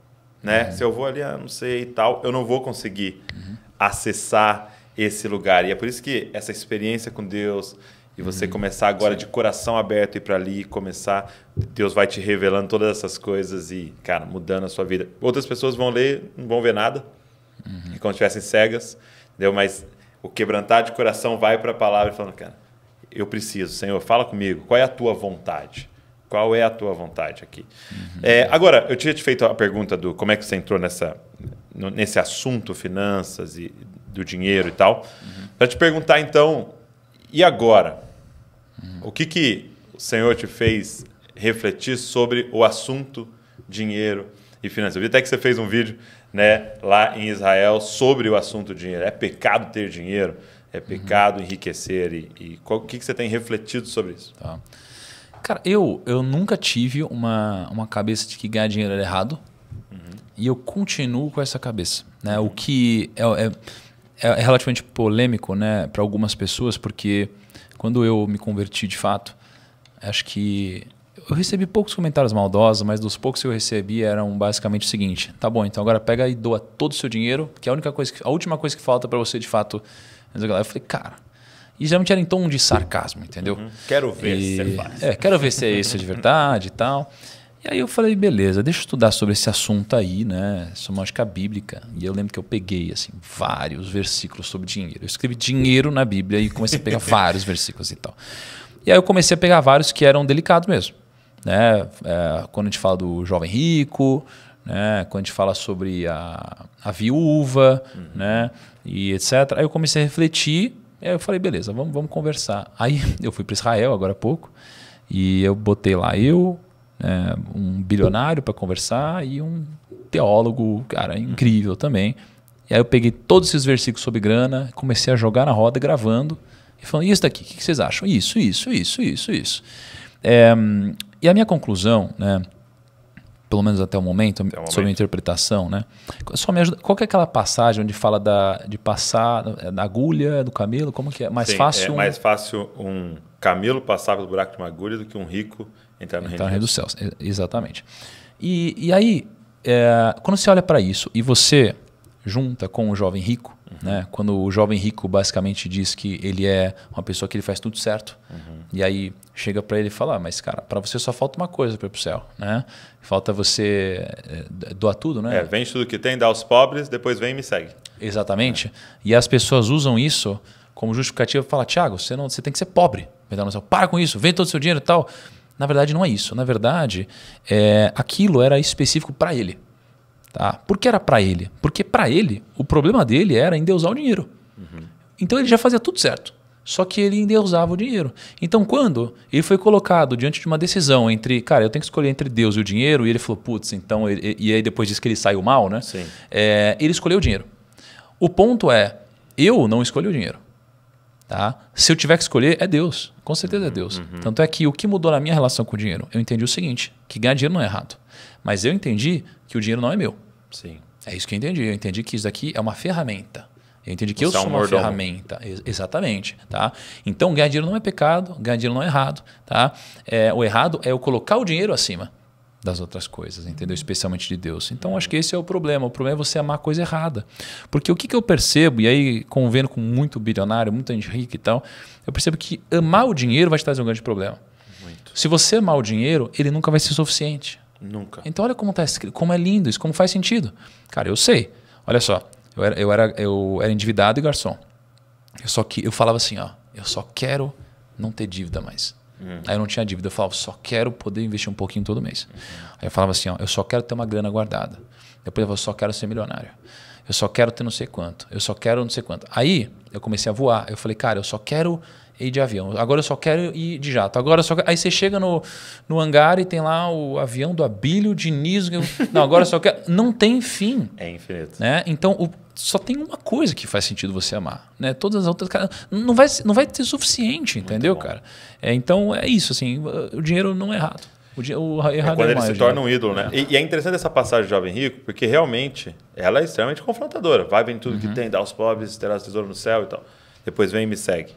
né? Uhum. Se eu vou ali, ah, não sei e tal, eu não vou conseguir uhum. acessar esse lugar. E é por isso que essa experiência com Deus e você uhum. começar agora Sim. de coração aberto e para ali começar, Deus vai te revelando todas essas coisas e, cara, mudando a sua vida. Outras pessoas vão ler, não vão ver nada, uhum. e quando estivessem cegas, entendeu? Mas o quebrantar de coração vai para a palavra falando, cara, eu preciso, Senhor, fala comigo, qual é a tua vontade? Qual é a tua vontade aqui? Uhum. É, agora, eu tinha te feito a pergunta do como é que você entrou nessa, no, nesse assunto finanças e do dinheiro e tal. Uhum. Para te perguntar, então, e agora? Uhum. O que, que o Senhor te fez refletir sobre o assunto dinheiro e finanças? Eu vi até que você fez um vídeo né, lá em Israel sobre o assunto dinheiro. É pecado ter dinheiro? É pecado uhum. enriquecer? E, e qual, o que, que você tem refletido sobre isso? Tá. Cara, eu, eu nunca tive uma, uma cabeça de que ganhar dinheiro era errado. Uhum. E eu continuo com essa cabeça. Né? O uhum. que é, é, é, é relativamente polêmico né, para algumas pessoas, porque quando eu me converti de fato, acho que eu recebi poucos comentários maldosos, mas dos poucos que eu recebi eram basicamente o seguinte: tá bom, então agora pega e doa todo o seu dinheiro, que é a única coisa, que, a última coisa que falta para você de fato. Eu falei, cara, e geralmente era em tom de sarcasmo, entendeu? Uhum. Quero ver e, se você é faz. É, quero ver se é isso de verdade e tal. E aí eu falei, beleza, deixa eu estudar sobre esse assunto aí, né? Somótica bíblica. E eu lembro que eu peguei, assim, vários versículos sobre dinheiro. Eu escrevi dinheiro na Bíblia e comecei a pegar *laughs* vários versículos e tal. E aí eu comecei a pegar vários que eram delicados mesmo. Né? É, quando a gente fala do jovem rico, né? quando a gente fala sobre a, a viúva, uhum. né? e etc. Aí eu comecei a refletir Aí eu falei, beleza, vamos, vamos conversar. Aí *laughs* eu fui para Israel agora há pouco e eu botei lá eu, é, um bilionário para conversar e um teólogo, cara, incrível também. E aí eu peguei todos esses versículos sobre grana, comecei a jogar na roda, gravando e falando, e isso daqui, o que, que vocês acham? Isso, isso, isso, isso, isso. É, e a minha conclusão, né? pelo menos até o momento, sobre a interpretação, né? Só me ajuda, qual que é aquela passagem onde fala da, de passar da agulha do camelo? Como que é? Mais Sim, fácil? É mais um... fácil um camelo passar pelo buraco de uma agulha do que um rico entrar no entrar reino, reino dos céus. céus. Exatamente. E, e aí, é, quando você olha para isso e você junta com o jovem rico, uhum. né? Quando o jovem rico basicamente diz que ele é uma pessoa que ele faz tudo certo, uhum. e aí chega para ele e fala, ah, mas cara, para você só falta uma coisa para ir pro céu, né? Falta você eh, doar tudo, né? É, vende tudo que tem, dá aos pobres, depois vem e me segue. Exatamente. É. E as pessoas usam isso como justificativa para falar, Tiago, você, não, você tem que ser pobre. Para com isso, vende todo o seu dinheiro e tal. Na verdade, não é isso. Na verdade, é, aquilo era específico para ele. Tá? Por que era para ele? Porque para ele, o problema dele era endeusar o dinheiro. Uhum. Então ele já fazia tudo certo. Só que ele endeusava o dinheiro. Então, quando ele foi colocado diante de uma decisão entre, cara, eu tenho que escolher entre Deus e o dinheiro, e ele falou, putz, então. e aí depois diz que ele saiu mal, né? Sim. É, ele escolheu o dinheiro. O ponto é, eu não escolhi o dinheiro. Tá? Se eu tiver que escolher, é Deus. Com certeza é uhum, Deus. Uhum. Tanto é que o que mudou na minha relação com o dinheiro? Eu entendi o seguinte: que ganhar dinheiro não é errado. Mas eu entendi que o dinheiro não é meu. Sim. É isso que eu entendi. Eu entendi que isso aqui é uma ferramenta. Eu entendi que Você eu sou é um uma mordomo. ferramenta. Exatamente. Tá? Então, ganhar dinheiro não é pecado, ganhar dinheiro não é errado. Tá? É, o errado é eu colocar o dinheiro acima das outras coisas, entendeu? Especialmente de Deus. Então, acho que esse é o problema. O problema é você amar a coisa errada. Porque o que, que eu percebo, e aí convendo com muito bilionário, muita gente rica e tal, eu percebo que amar o dinheiro vai te trazer um grande problema. Muito. Se você amar o dinheiro, ele nunca vai ser suficiente. Nunca. Então, olha como, tá, como é lindo isso, como faz sentido. Cara, eu sei. Olha só, eu era, eu era, eu era endividado e garçom. Eu só que eu falava assim, ó, eu só quero não ter dívida mais. Uhum. Aí eu não tinha dívida, eu falava, só quero poder investir um pouquinho todo mês. Uhum. Aí eu falava assim, ó, eu só quero ter uma grana guardada. Depois eu falava, só quero ser milionário. Eu só quero ter não sei quanto. Eu só quero não sei quanto. Aí eu comecei a voar. Eu falei, cara, eu só quero ir de avião. Agora eu só quero ir de jato. Agora só Aí você chega no, no hangar e tem lá o avião do Abílio Diniz. Não, agora eu só quero. Não tem fim. É infinito. Né? Então, o, só tem uma coisa que faz sentido você amar, né? Todas as outras, cara, não vai, não vai ter suficiente, entendeu, cara? É, então é isso, assim, o dinheiro não é errado. O, dinheiro, o errado é, é quando é ele se torna né? um ídolo, né? E, e, é interessante essa passagem do jovem rico, porque realmente ela é extremamente confrontadora. Vai vem tudo uhum. que tem, dá aos pobres, terá tesouro no céu e tal. Depois vem e me segue.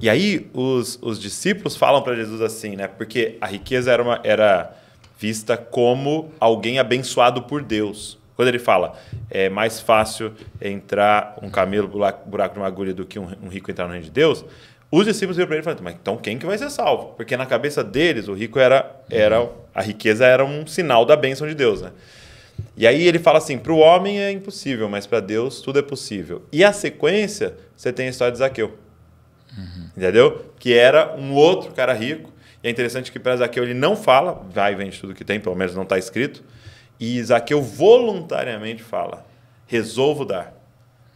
E aí os, os discípulos falam para Jesus assim, né? Porque a riqueza era, uma, era vista como alguém abençoado por Deus. Quando ele fala, é mais fácil entrar um camelo buraco, buraco de uma agulha do que um, rico entrar no reino de Deus, os discípulos viram para ele e mas então quem que vai ser salvo? Porque na cabeça deles, o rico era, era a riqueza era um sinal da bênção de Deus, né? E aí ele fala assim, para o homem é impossível, mas para Deus tudo é possível. E a sequência, você tem a história de Zaqueu, uhum. entendeu? Que era um outro cara rico, e é interessante que para Zaqueu ele não fala, vai e vende tudo que tem, pelo menos não está escrito, e Isaqueu voluntariamente fala: resolvo dar.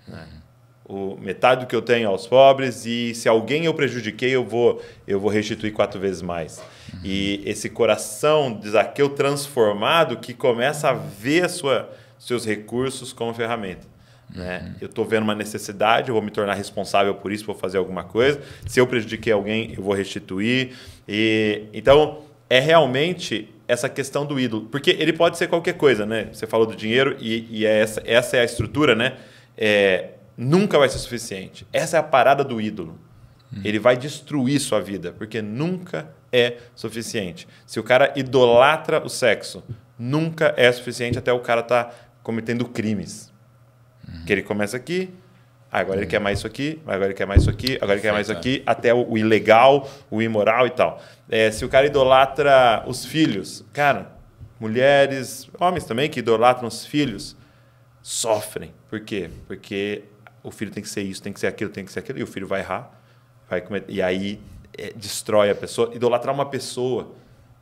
Uhum. O, metade do que eu tenho aos pobres, e se alguém eu prejudiquei, eu vou, eu vou restituir quatro vezes mais. Uhum. E esse coração de Zaqueu transformado que começa a ver sua, seus recursos como ferramenta. Né? Uhum. Eu estou vendo uma necessidade, eu vou me tornar responsável por isso, vou fazer alguma coisa. Se eu prejudiquei alguém, eu vou restituir. E, então, é realmente essa questão do ídolo. Porque ele pode ser qualquer coisa, né? Você falou do dinheiro e, e é essa, essa é a estrutura, né? É, nunca vai ser suficiente. Essa é a parada do ídolo. Hum. Ele vai destruir sua vida, porque nunca é suficiente. Se o cara idolatra o sexo, nunca é suficiente até o cara tá cometendo crimes. Hum. Que ele começa aqui, agora ele é. quer mais isso aqui, agora ele quer mais isso aqui, agora ele quer mais isso aqui, até o, o ilegal, o imoral e tal. É, se o cara idolatra os filhos, cara, mulheres, homens também que idolatram os filhos, sofrem. Por quê? Porque o filho tem que ser isso, tem que ser aquilo, tem que ser aquilo, e o filho vai errar, vai comer, e aí é, destrói a pessoa. Idolatrar uma pessoa,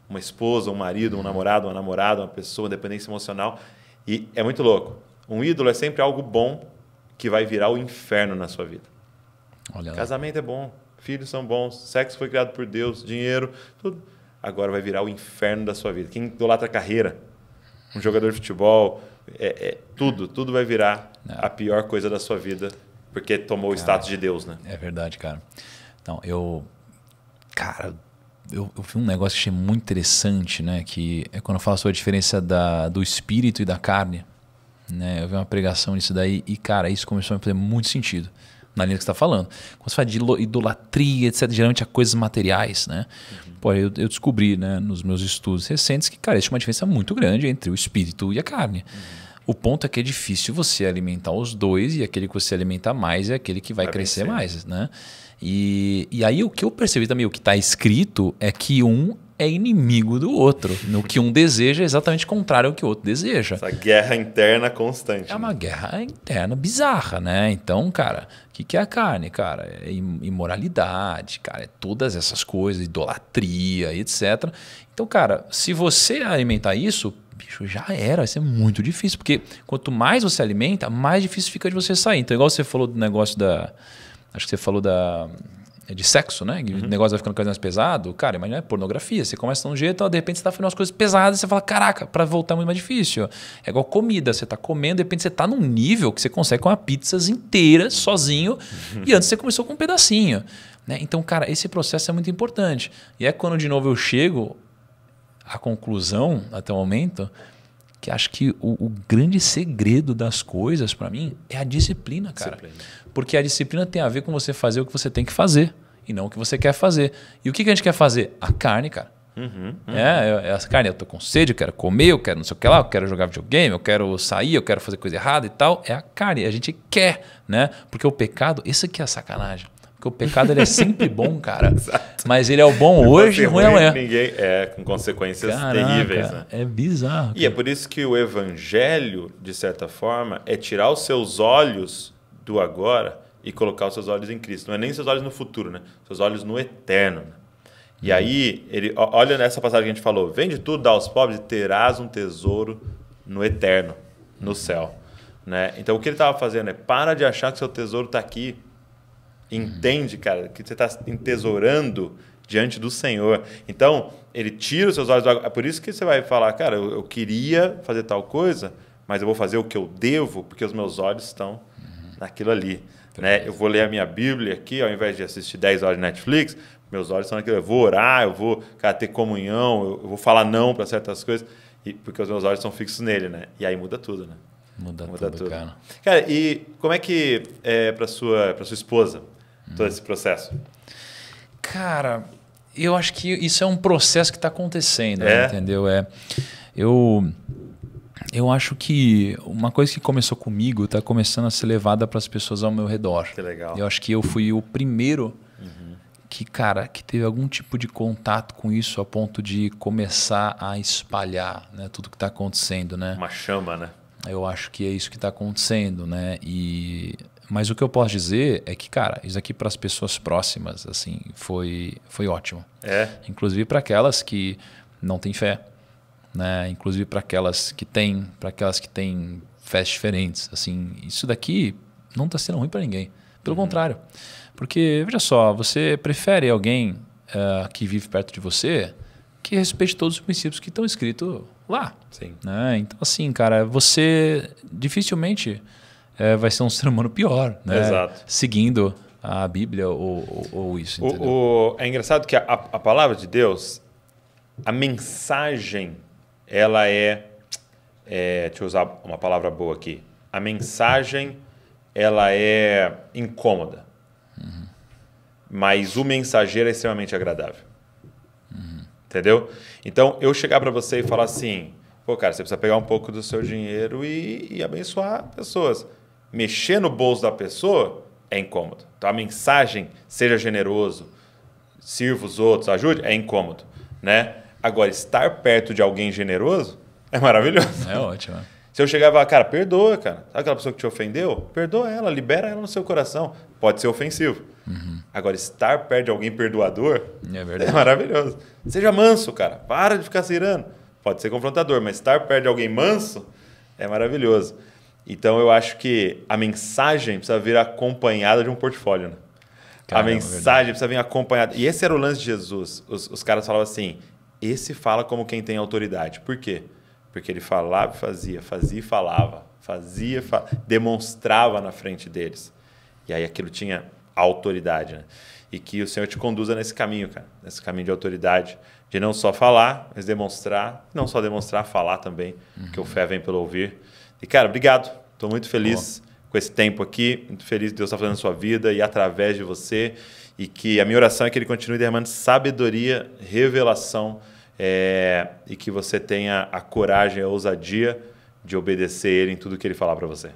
uma esposa, um marido, um namorado, uma namorada, uma pessoa, dependência emocional, e é muito louco. Um ídolo é sempre algo bom que vai virar o inferno na sua vida. Olha Casamento é bom, filhos são bons, sexo foi criado por Deus, dinheiro, tudo. Agora vai virar o inferno da sua vida. Quem idolatra a carreira, um jogador de futebol, é, é, tudo, tudo vai virar Não. É. a pior coisa da sua vida, porque tomou cara, o status de Deus, né? É verdade, cara. Então, eu. Cara, eu, eu vi um negócio que achei muito interessante, né? Que é quando eu falo sobre a diferença da, do espírito e da carne. Né? Eu vi uma pregação nisso daí e, cara, isso começou a me fazer muito sentido na linha que você está falando. Quando você fala de idolatria, etc., geralmente é coisas materiais, né? Uhum. Pô, eu, eu, descobri né, nos meus estudos recentes que, cara, existe uma diferença muito grande entre o espírito e a carne. Uhum. O ponto é que é difícil você alimentar os dois e aquele que você alimenta mais é aquele que vai, vai crescer vencer. mais, né? E, e aí o que eu percebi também, o que está escrito, é que um é inimigo do outro. No que um deseja é exatamente contrário ao que o outro deseja. Essa guerra interna constante. É uma guerra interna bizarra, né? Então, cara, o que, que é a carne, cara? É imoralidade, cara, é todas essas coisas, idolatria, etc. Então, cara, se você alimentar isso, bicho, já era, vai ser muito difícil. Porque quanto mais você alimenta, mais difícil fica de você sair. Então, igual você falou do negócio da. Acho que você falou da é de sexo, né? Uhum. O negócio vai ficando cada vez mais pesado. Cara, imagina, é pornografia. Você começa de um jeito, de repente você tá fazendo umas coisas pesadas, você fala, caraca, para voltar é muito mais difícil. É igual comida, você tá comendo, de repente você tá num nível que você consegue comer pizzas inteiras sozinho, uhum. e antes você começou com um pedacinho. Né? Então, cara, esse processo é muito importante. E é quando, de novo, eu chego à conclusão, até o momento, que acho que o, o grande segredo das coisas para mim é a disciplina, cara. Disciplina. Porque a disciplina tem a ver com você fazer o que você tem que fazer e não o que você quer fazer. E o que, a gente quer fazer? A carne, cara. Uhum, uhum. É, é, é, essa carne, eu tô com sede, eu quero comer, eu quero não sei o que lá, eu quero jogar videogame, eu quero sair, eu quero fazer coisa errada e tal. É a carne, a gente quer, né? Porque o pecado, isso aqui é a sacanagem. Porque o pecado ele é sempre bom, *laughs* cara. Mas ele é o bom hoje e ruim amanhã. Ninguém é, com consequências Caraca, terríveis. Né? É bizarro. Cara. E é por isso que o evangelho, de certa forma, é tirar os seus olhos do agora e colocar os seus olhos em Cristo. Não é nem seus olhos no futuro, né? Seus olhos no eterno. Né? E aí, ele olha nessa passagem que a gente falou: vende tudo, dá aos pobres e terás um tesouro no eterno, no céu. Né? Então, o que ele estava fazendo é: para de achar que seu tesouro está aqui. Entende, cara, que você está entesourando diante do Senhor. Então, ele tira os seus olhos do É por isso que você vai falar, cara, eu, eu queria fazer tal coisa, mas eu vou fazer o que eu devo, porque os meus olhos estão naquilo ali. Né? Eu vou ler a minha Bíblia aqui, ao invés de assistir 10 horas de Netflix, meus olhos são naquilo. Eu vou orar, eu vou cara, ter comunhão, eu, vou falar não para certas coisas, e, porque os meus olhos são fixos nele, né? E aí muda tudo, né? Muda, muda tudo, tudo, cara. Cara, e como é que é para sua para sua esposa hum. todo esse processo? Cara, eu acho que isso é um processo que está acontecendo, é? entendeu? É, eu eu acho que uma coisa que começou comigo está começando a ser levada para as pessoas ao meu redor. Que legal. Eu acho que eu fui o primeiro uhum. que, cara, que teve algum tipo de contato com isso a ponto de começar a espalhar né, tudo que está acontecendo, né? Uma chama, né? Eu acho que é isso que está acontecendo, né? E mas o que eu posso dizer é que, cara, isso aqui para as pessoas próximas, assim, foi foi ótimo. É. Inclusive para aquelas que não têm fé né? Inclusive para aquelas que têm, para aquelas que têm fés diferentes, assim, isso daqui não está sendo ruim para ninguém. Pelo uhum. contrário, porque veja só, você prefere alguém uh, que vive perto de você que respeite todos os princípios que estão escritos lá. Sim. Né? Então assim, cara, você dificilmente é, vai ser um ser humano pior, né? Exato. Seguindo a Bíblia ou, ou, ou isso. O, o, é engraçado que a, a palavra de Deus, a mensagem ela é, é, deixa eu usar uma palavra boa aqui, a mensagem ela é incômoda, uhum. mas o mensageiro é extremamente agradável, uhum. entendeu? Então eu chegar para você e falar assim, pô cara, você precisa pegar um pouco do seu dinheiro e, e abençoar pessoas, mexer no bolso da pessoa é incômodo. Então a mensagem seja generoso, sirva os outros, ajude é incômodo, né? Agora, estar perto de alguém generoso é maravilhoso. É ótimo. Né? Se eu chegava, cara, perdoa, cara. Sabe aquela pessoa que te ofendeu? Perdoa ela, libera ela no seu coração. Pode ser ofensivo. Uhum. Agora, estar perto de alguém perdoador é, é, maravilhoso. Seja manso, cara. Para de ficar se irando Pode ser confrontador, mas estar perto de alguém manso é maravilhoso. Então, eu acho que a mensagem precisa vir acompanhada de um portfólio. Né? Caramba, é a mensagem verdade. precisa vir acompanhada. E esse era o lance de Jesus. Os, os caras falavam assim: esse fala como quem tem autoridade. Por quê? Porque ele falava e fazia, fazia e falava, fazia, fa demonstrava na frente deles. E aí aquilo tinha autoridade, né? E que o Senhor te conduza nesse caminho, cara, nesse caminho de autoridade, de não só falar, mas demonstrar, não só demonstrar, falar também, uhum. que o uhum. fé vem pelo ouvir. E cara, obrigado. Estou muito feliz com esse tempo aqui, muito feliz que Deus está fazendo a sua vida e através de você e que a minha oração é que ele continue derramando sabedoria, revelação é, e que você tenha a coragem, a ousadia de obedecer ele em tudo que ele falar para você.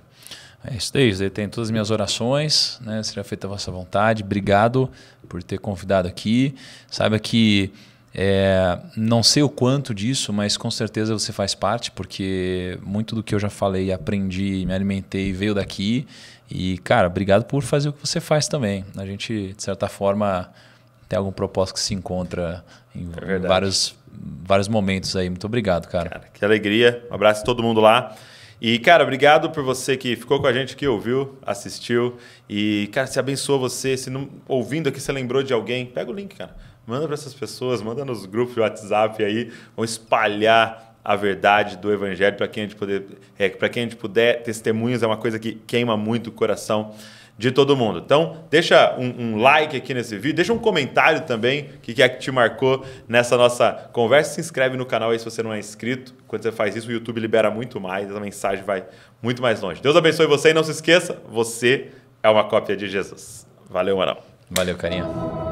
É isso daí, você tem todas as minhas orações, né? Seja feita a vossa vontade. Obrigado por ter convidado aqui. Saiba que é, não sei o quanto disso, mas com certeza você faz parte, porque muito do que eu já falei, aprendi, me alimentei, veio daqui. E, cara, obrigado por fazer o que você faz também. A gente, de certa forma, tem algum propósito que se encontra em é vários, vários momentos aí. Muito obrigado, cara. cara. Que alegria. Um abraço a todo mundo lá. E, cara, obrigado por você que ficou com a gente, que ouviu, assistiu. E, cara, se abençoa você. Se não, ouvindo aqui, você lembrou de alguém, pega o link, cara Manda para essas pessoas, manda nos grupos de WhatsApp aí, vão espalhar a verdade do evangelho para quem a gente é, para quem a gente puder, testemunhos é uma coisa que queima muito o coração de todo mundo. Então, deixa um, um, like aqui nesse vídeo, deixa um comentário também que, que é que te marcou nessa nossa conversa. Se inscreve no canal aí se você não é inscrito. Quando você faz isso, o YouTube libera muito mais, a mensagem vai muito mais longe. Deus abençoe você e não se esqueça, você é uma cópia de Jesus. Valeu, Marão. Valeu, carinha.